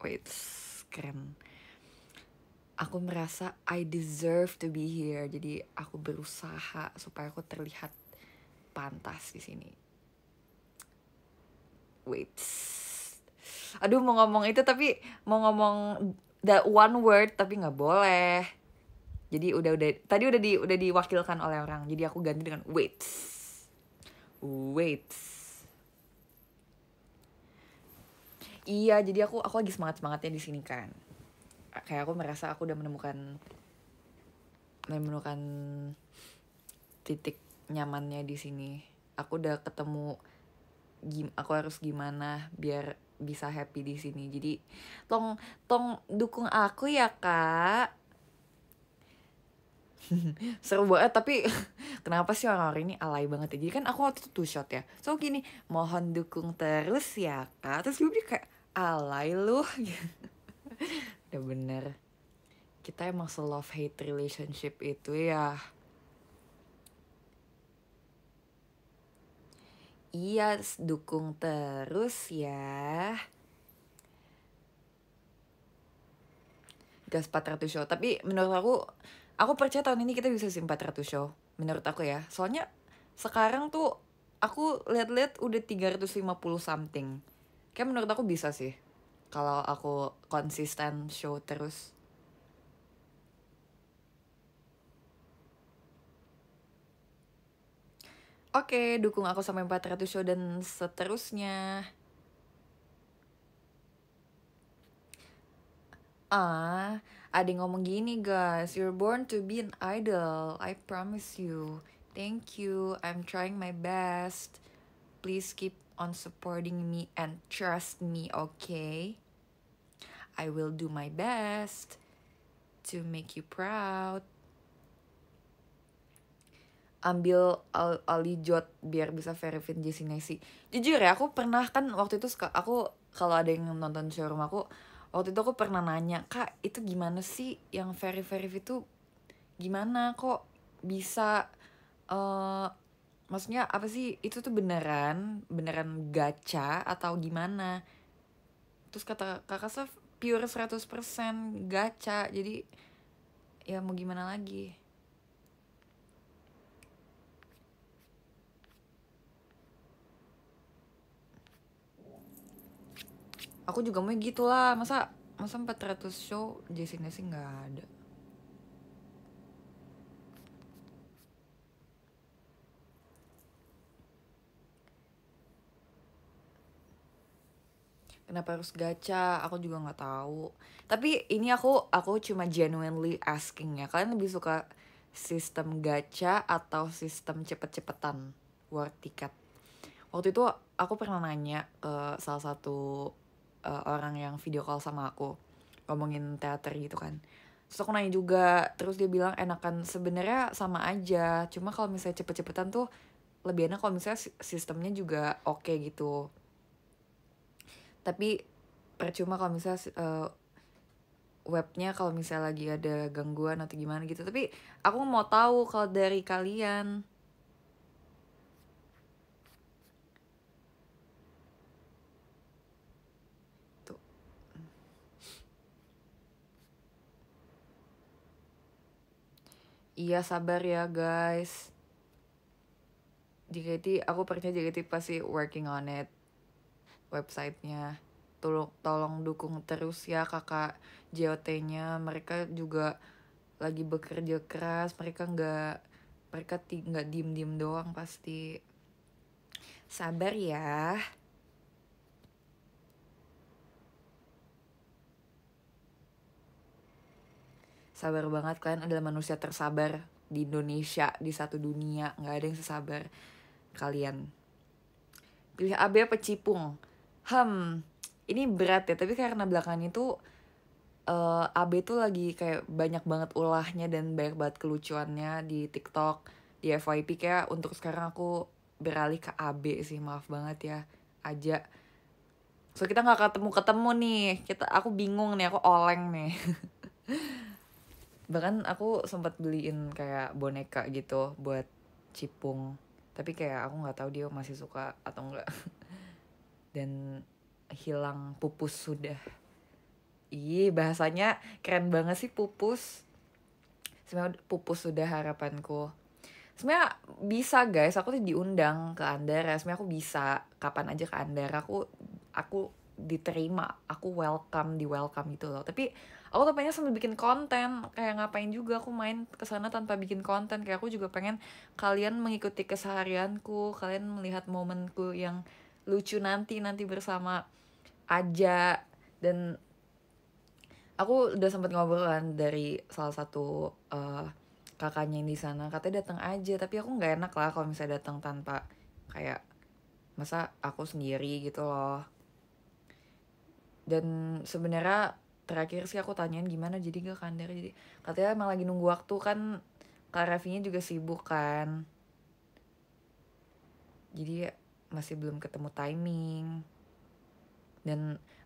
Speaker 1: wait keren aku merasa I deserve to be here. Jadi aku berusaha supaya aku terlihat pantas di sini. Wait. Aduh mau ngomong itu tapi mau ngomong the one word tapi nggak boleh. Jadi udah udah tadi udah di udah diwakilkan oleh orang. Jadi aku ganti dengan wait. Wait. Iya, jadi aku aku lagi semangat-semangatnya di sini kan kayak aku merasa aku udah menemukan menemukan titik nyamannya di sini aku udah ketemu gim aku harus gimana biar bisa happy di sini jadi tong tong dukung aku ya kak *laughs* seru banget tapi *laughs* kenapa sih orang-orang ini alay banget ya jadi kan aku waktu itu two shot ya so gini mohon dukung terus ya kak terus gue kayak alay lu *laughs* gitu udah ya bener kita emang se love hate relationship itu ya Iya, dukung terus ya. Gas 400 show. Tapi menurut aku, aku percaya tahun ini kita bisa sih 400 show. Menurut aku ya. Soalnya sekarang tuh aku lihat-lihat udah 350 something. Kayak menurut aku bisa sih kalau aku konsisten show terus Oke, okay, dukung aku sampai 400 show dan seterusnya. Ah, ada ngomong gini guys, you're born to be an idol, I promise you. Thank you, I'm trying my best. Please keep on supporting me and trust me, okay? I will do my best to make you proud. Ambil al alijot biar bisa verifin Jessinesi. Jujur ya, aku pernah kan waktu itu suka, aku kalau ada yang nonton showroom aku, waktu itu aku pernah nanya, "Kak, itu gimana sih yang verif-verif itu gimana kok bisa uh, maksudnya apa sih itu tuh beneran beneran gacha atau gimana terus kata kakak Sof pure 100% gacha jadi ya mau gimana lagi aku juga mau gitulah lah masa masa 400 show Jason sih nggak ada kenapa harus gacha aku juga nggak tahu tapi ini aku aku cuma genuinely asking ya kalian lebih suka sistem gacha atau sistem cepet-cepetan war tiket waktu itu aku pernah nanya ke salah satu uh, orang yang video call sama aku ngomongin teater gitu kan terus aku nanya juga terus dia bilang enakan sebenarnya sama aja cuma kalau misalnya cepet-cepetan tuh lebih enak kalau misalnya sistemnya juga oke okay gitu tapi percuma kalau misalnya uh, eh, webnya kalau misalnya lagi ada gangguan atau gimana gitu tapi aku mau tahu kalau dari kalian Iya sabar ya guys JKT, aku percaya JKT pasti working on it websitenya tolong tolong dukung terus ya kakak JOT-nya mereka juga lagi bekerja keras mereka nggak mereka nggak diem diem doang pasti sabar ya sabar banget kalian adalah manusia tersabar di Indonesia di satu dunia nggak ada yang sesabar kalian pilih AB apa Cipung hmm ini berat ya tapi karena belakangan itu uh, eh, AB tuh lagi kayak banyak banget ulahnya dan banyak banget kelucuannya di TikTok di FYP kayak untuk sekarang aku beralih ke AB sih maaf banget ya aja so kita nggak ketemu ketemu nih kita aku bingung nih aku oleng nih *laughs* bahkan aku sempat beliin kayak boneka gitu buat cipung tapi kayak aku nggak tahu dia masih suka atau enggak *laughs* dan hilang pupus sudah Ih, bahasanya keren banget sih pupus. Sebenarnya pupus sudah harapanku. Sebenarnya bisa guys, aku tuh diundang ke Andara. Sebenarnya aku bisa kapan aja ke Andara. Aku aku diterima, aku welcome, di welcome gitu loh. Tapi aku tuh pengen sambil bikin konten, kayak ngapain juga aku main ke sana tanpa bikin konten. Kayak aku juga pengen kalian mengikuti keseharianku, kalian melihat momenku yang lucu nanti nanti bersama Aja dan aku udah sempat ngobrol kan dari salah satu uh, kakaknya yang di sana katanya datang aja tapi aku nggak enak lah kalau misalnya datang tanpa kayak masa aku sendiri gitu loh dan sebenarnya terakhir sih aku tanyain gimana jadi gak kandar jadi katanya emang lagi nunggu waktu kan Kak juga sibuk kan jadi masih belum ketemu timing dan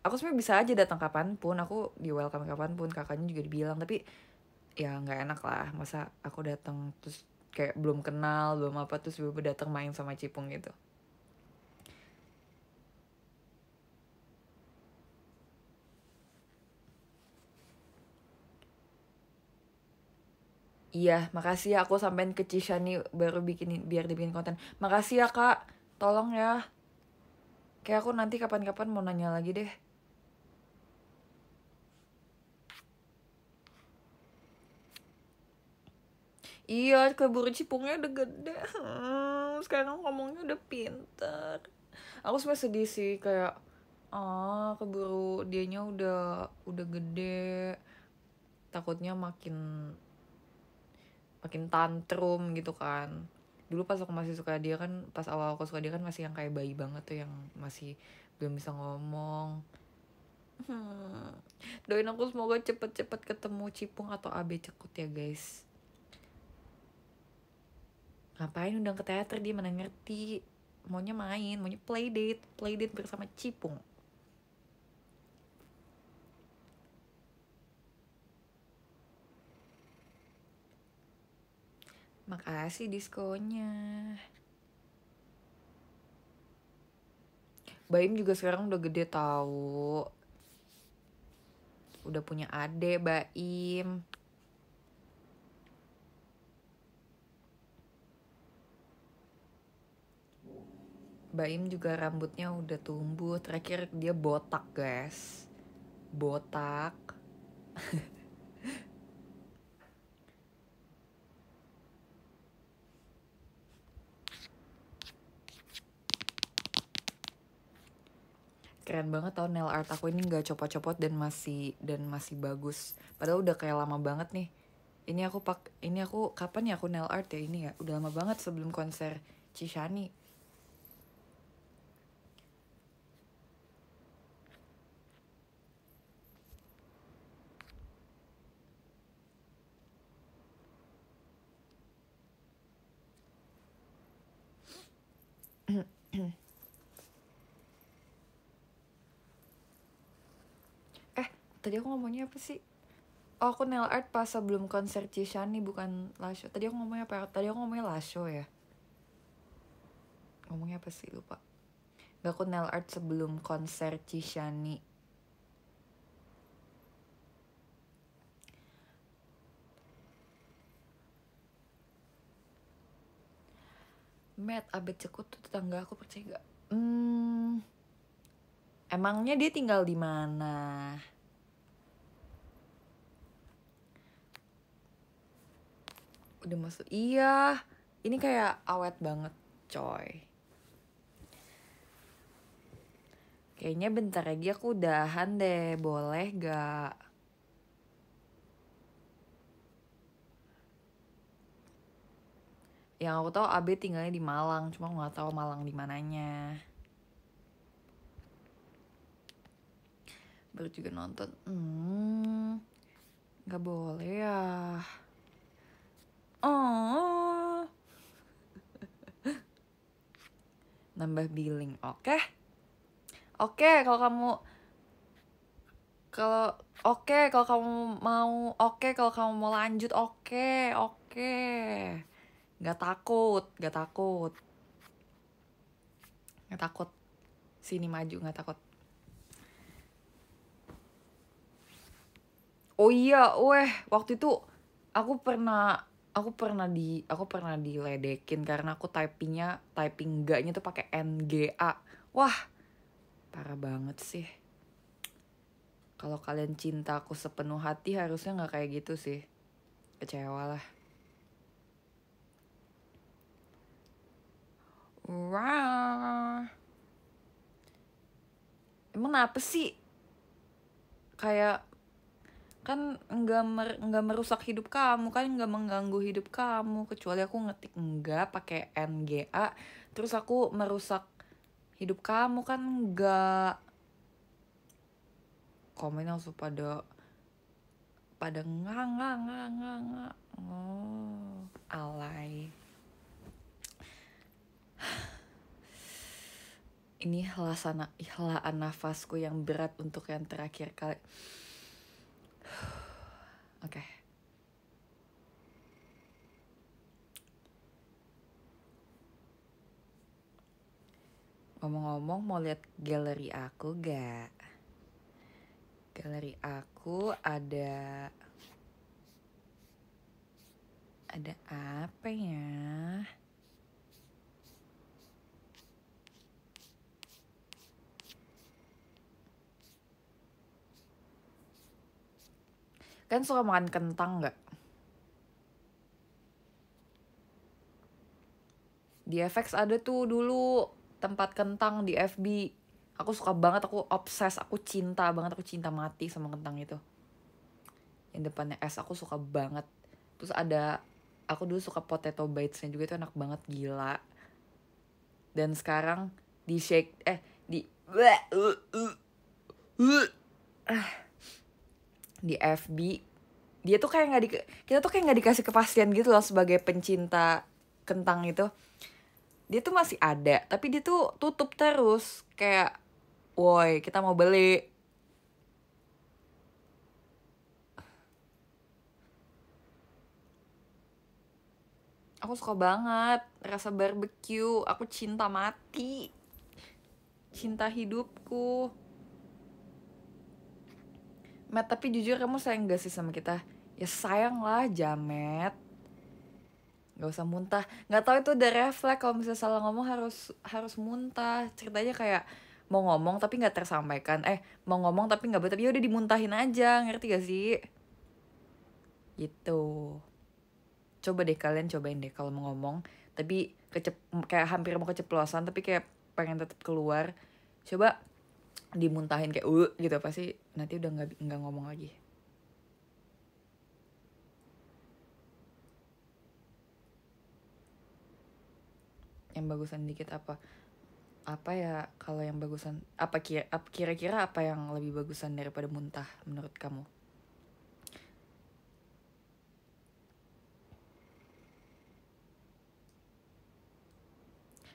Speaker 1: aku sebenarnya bisa aja datang kapan pun aku di welcome pun kakaknya juga dibilang tapi ya nggak enak lah masa aku datang terus kayak belum kenal belum apa terus tiba datang main sama cipung gitu Iya, makasih ya aku sampein ke Cisha nih baru bikin biar dibikin konten. Makasih ya Kak. Tolong ya. Kayak aku nanti kapan-kapan mau nanya lagi deh. Iya, keburu cipungnya udah gede. Hmm, sekarang ngomongnya udah pinter. Aku sebenernya sedih sih, kayak... Ah, keburu dianya udah udah gede. Takutnya makin makin tantrum gitu kan dulu pas aku masih suka dia kan pas awal aku suka dia kan masih yang kayak bayi banget tuh yang masih belum bisa ngomong hmm. doain aku semoga cepet-cepet ketemu cipung atau AB cekut ya guys ngapain undang ke teater dia mana ngerti maunya main maunya play date bersama cipung Makasih diskonnya. Baim juga sekarang udah gede tahu. Udah punya adek Baim. Baim juga rambutnya udah tumbuh. Terakhir dia botak, guys. Botak. *laughs* keren banget tau nail art aku ini nggak copot-copot dan masih dan masih bagus padahal udah kayak lama banget nih ini aku pak ini aku kapan ya aku nail art ya ini ya udah lama banget sebelum konser Cishani *clears throat* tadi aku ngomongnya apa sih oh aku nail art pas sebelum konser Cishani bukan Lasho tadi aku ngomongnya apa tadi aku ngomongnya Lasho ya ngomongnya apa sih lupa gak aku nail art sebelum konser Cishani Matt abet cekut tuh tetangga aku percaya gak? Hmm, emangnya dia tinggal di mana? udah masuk iya ini kayak awet banget coy kayaknya bentar lagi aku udahan deh boleh gak yang aku tahu Abe tinggalnya di Malang cuma nggak tahu Malang di mananya baru juga nonton hmm nggak boleh ya Oh. Nambah billing, oke? Okay? Oke, okay, kalau kamu kalau oke okay, kalau kamu mau oke okay, kalau kamu mau lanjut oke okay, oke okay. nggak takut gak takut Gak takut sini maju gak takut oh iya weh waktu itu aku pernah aku pernah di aku pernah diledekin karena aku typingnya typing enggaknya tuh pakai nga wah parah banget sih kalau kalian cinta aku sepenuh hati harusnya nggak kayak gitu sih kecewa Wah. Emang apa sih? Kayak kan nggak mer nggak merusak hidup kamu kan nggak mengganggu hidup kamu kecuali aku ngetik enggak pakai nga terus aku merusak hidup kamu kan enggak komen langsung pada pada nggak nggak nggak nggak nggak oh alay *sighs* ini helasana ihlaan nafasku yang berat untuk yang terakhir kali Oke. *sighs* Okay. Ngomong-ngomong mau lihat galeri aku gak? Galeri aku ada ada apa ya? Kan suka makan kentang nggak? Di FX ada tuh dulu tempat kentang di FB. Aku suka banget, aku obses, aku cinta banget, aku cinta mati sama kentang itu. Yang depannya S aku suka banget. Terus ada, aku dulu suka potato bites-nya juga itu enak banget, gila. Dan sekarang di shake, eh di... Uh, uh, uh, ah di FB dia tuh kayak nggak di kita tuh kayak nggak dikasih kepastian gitu loh sebagai pencinta kentang itu dia tuh masih ada tapi dia tuh tutup terus kayak woi kita mau beli aku suka banget rasa barbecue aku cinta mati cinta hidupku Matt tapi jujur kamu sayang gak sih sama kita ya sayang lah jamet Gak usah muntah Gak tahu itu udah reflek kalau misalnya salah ngomong harus harus muntah ceritanya kayak mau ngomong tapi nggak tersampaikan eh mau ngomong tapi nggak betul ya udah dimuntahin aja ngerti gak sih gitu coba deh kalian cobain deh kalau mau ngomong tapi kecep kayak hampir mau keceplosan tapi kayak pengen tetap keluar coba dimuntahin kayak uh gitu pasti nanti udah nggak nggak ngomong lagi yang bagusan dikit apa apa ya kalau yang bagusan apa kira-kira apa yang lebih bagusan daripada muntah menurut kamu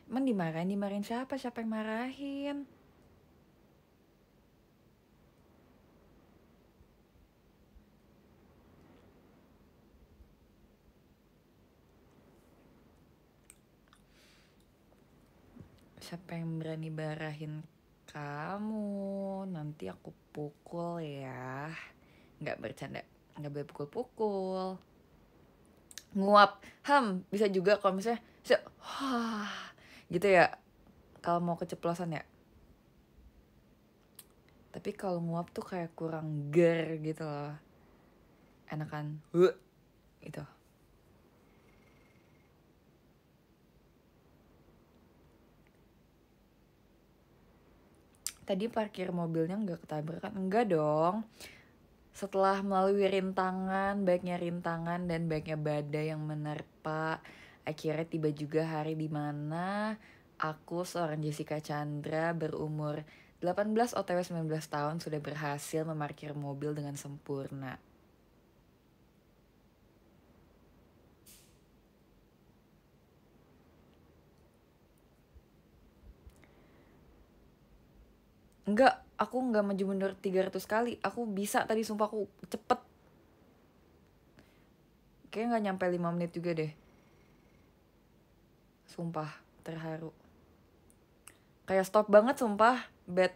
Speaker 1: Emang dimarahin dimarahin siapa siapa yang marahin siapa yang berani barahin kamu nanti aku pukul ya nggak bercanda nggak boleh pukul-pukul nguap ham bisa juga kalau misalnya bisa, wah gitu ya kalau mau keceplosan ya tapi kalau nguap tuh kayak kurang ger gitu loh enakan itu gitu tadi parkir mobilnya nggak ketabrakan enggak dong setelah melalui rintangan baiknya rintangan dan baiknya badai yang menerpa akhirnya tiba juga hari dimana aku seorang Jessica Chandra berumur 18 OTW 19 tahun sudah berhasil memarkir mobil dengan sempurna. enggak aku enggak maju mundur 300 kali aku bisa tadi sumpah aku cepet kayaknya nggak nyampe 5 menit juga deh sumpah terharu kayak stop banget sumpah bad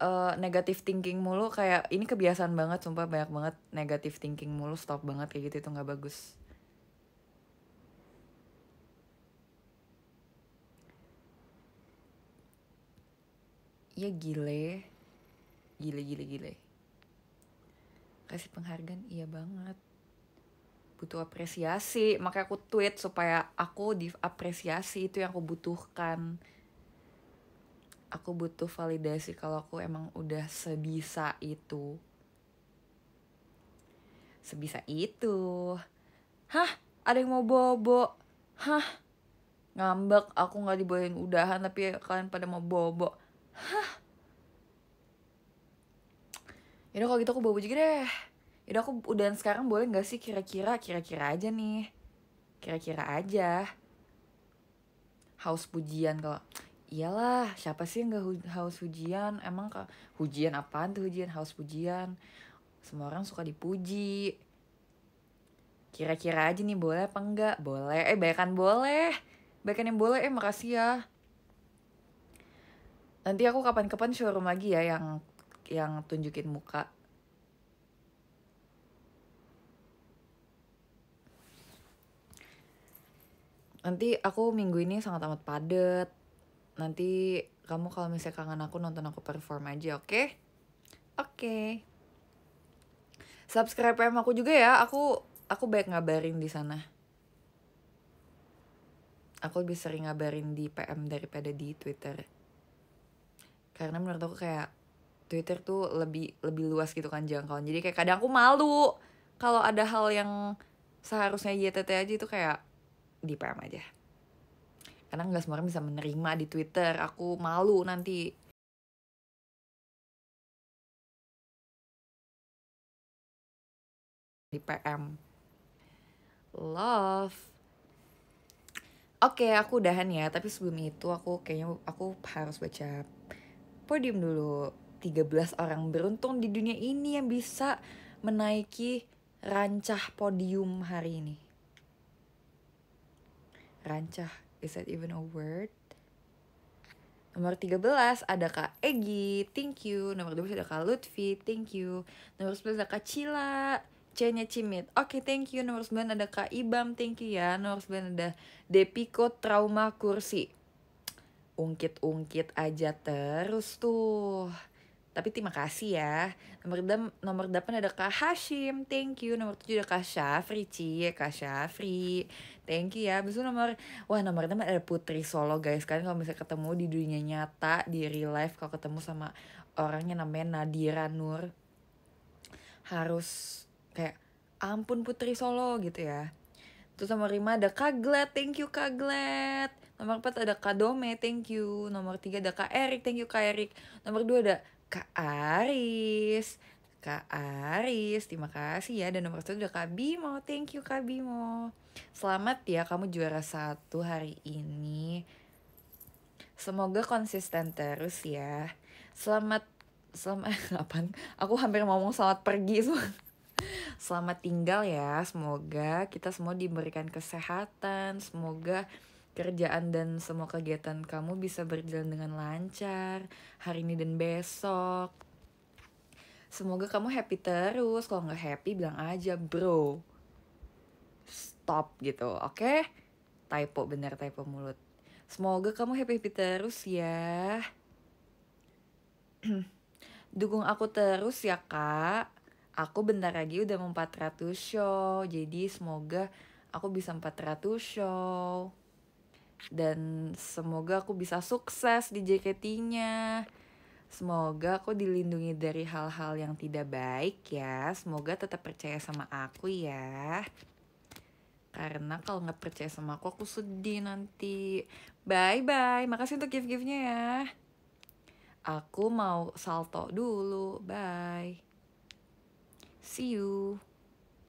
Speaker 1: uh, negative thinking mulu kayak ini kebiasaan banget sumpah banyak banget negative thinking mulu stop banget kayak gitu itu nggak bagus ya gile gile gile gile kasih penghargaan iya banget butuh apresiasi makanya aku tweet supaya aku diapresiasi itu yang aku butuhkan aku butuh validasi kalau aku emang udah sebisa itu sebisa itu hah ada yang mau bobo hah ngambek aku nggak dibolehin udahan tapi kalian pada mau bobo Hah? Yaudah kalau gitu aku bawa juga deh. Yaudah aku udahan sekarang boleh gak sih kira-kira, kira-kira aja nih. Kira-kira aja. Haus pujian kalau iyalah siapa sih yang gak hu haus pujian emang ke hujian apaan tuh hujian haus pujian semua orang suka dipuji kira-kira aja nih boleh apa enggak boleh eh bahkan boleh bahkan yang boleh eh makasih ya Nanti aku kapan-kapan showroom lagi ya yang yang tunjukin muka. Nanti aku minggu ini sangat amat padet. Nanti kamu kalau misalnya kangen aku nonton aku perform aja, oke? Okay? Oke. Okay. Subscribe PM aku juga ya. Aku aku baik ngabarin di sana. Aku lebih sering ngabarin di PM daripada di Twitter karena menurut aku kayak Twitter tuh lebih lebih luas gitu kan jangkauan jadi kayak kadang aku malu kalau ada hal yang seharusnya YTT aja itu kayak di PM aja karena nggak semua orang bisa menerima di Twitter aku malu nanti di PM love Oke, okay, aku udahan ya, tapi sebelum itu aku kayaknya aku harus baca podium dulu 13 orang beruntung di dunia ini yang bisa menaiki rancah podium hari ini rancah is that even a word Nomor 13 ada Kak Egi, thank you. Nomor 12 ada Kak Lutfi, thank you. Nomor 11 ada Kak Cila, c Cimit. Oke, okay, thank you. Nomor 9 ada Kak Ibam, thank you ya. Nomor 9 ada Depiko Trauma Kursi ungkit-ungkit aja terus tuh. Tapi terima kasih ya. Nomor dem nomor delapan ada Kak Hashim. Thank you. Nomor tujuh ada Kak Syafri, Cie. Kak Syafri. Thank you ya. besok nomor... Wah, nomor enam ada Putri Solo, guys. Kalian kalau misalnya ketemu di dunia nyata, di real life, kalau ketemu sama orangnya namanya Nadira Nur. Harus kayak, ampun Putri Solo gitu ya. Terus sama Rima ada Kak Glad. Thank you, Kak Glad Nomor 4 ada Kak Dome, thank you. Nomor 3 ada Kak Erik, thank you Kak Erik. Nomor 2 ada Kak Aris. Kak Aris, terima kasih ya. Dan nomor satu ada Kak Bimo, thank you Kak Bimo. Selamat ya kamu juara satu hari ini. Semoga konsisten terus ya. Selamat, selamat, *laughs* apa? Aku hampir ngomong selamat pergi semua. *laughs* Selamat tinggal ya, semoga kita semua diberikan kesehatan, semoga kerjaan dan semua kegiatan kamu bisa berjalan dengan lancar hari ini dan besok. Semoga kamu happy terus. Kalau nggak happy bilang aja bro. Stop gitu, oke? Okay? Typo bener typo mulut. Semoga kamu happy happy terus ya. *clears throat* Dukung aku terus ya kak. Aku bentar lagi udah mau 400 show. Jadi semoga aku bisa 400 show dan semoga aku bisa sukses di JKT-nya. Semoga aku dilindungi dari hal-hal yang tidak baik ya. Semoga tetap percaya sama aku ya. Karena kalau nggak percaya sama aku, aku sedih nanti. Bye-bye. Makasih untuk gift-giftnya ya. Aku mau salto dulu. Bye. See you.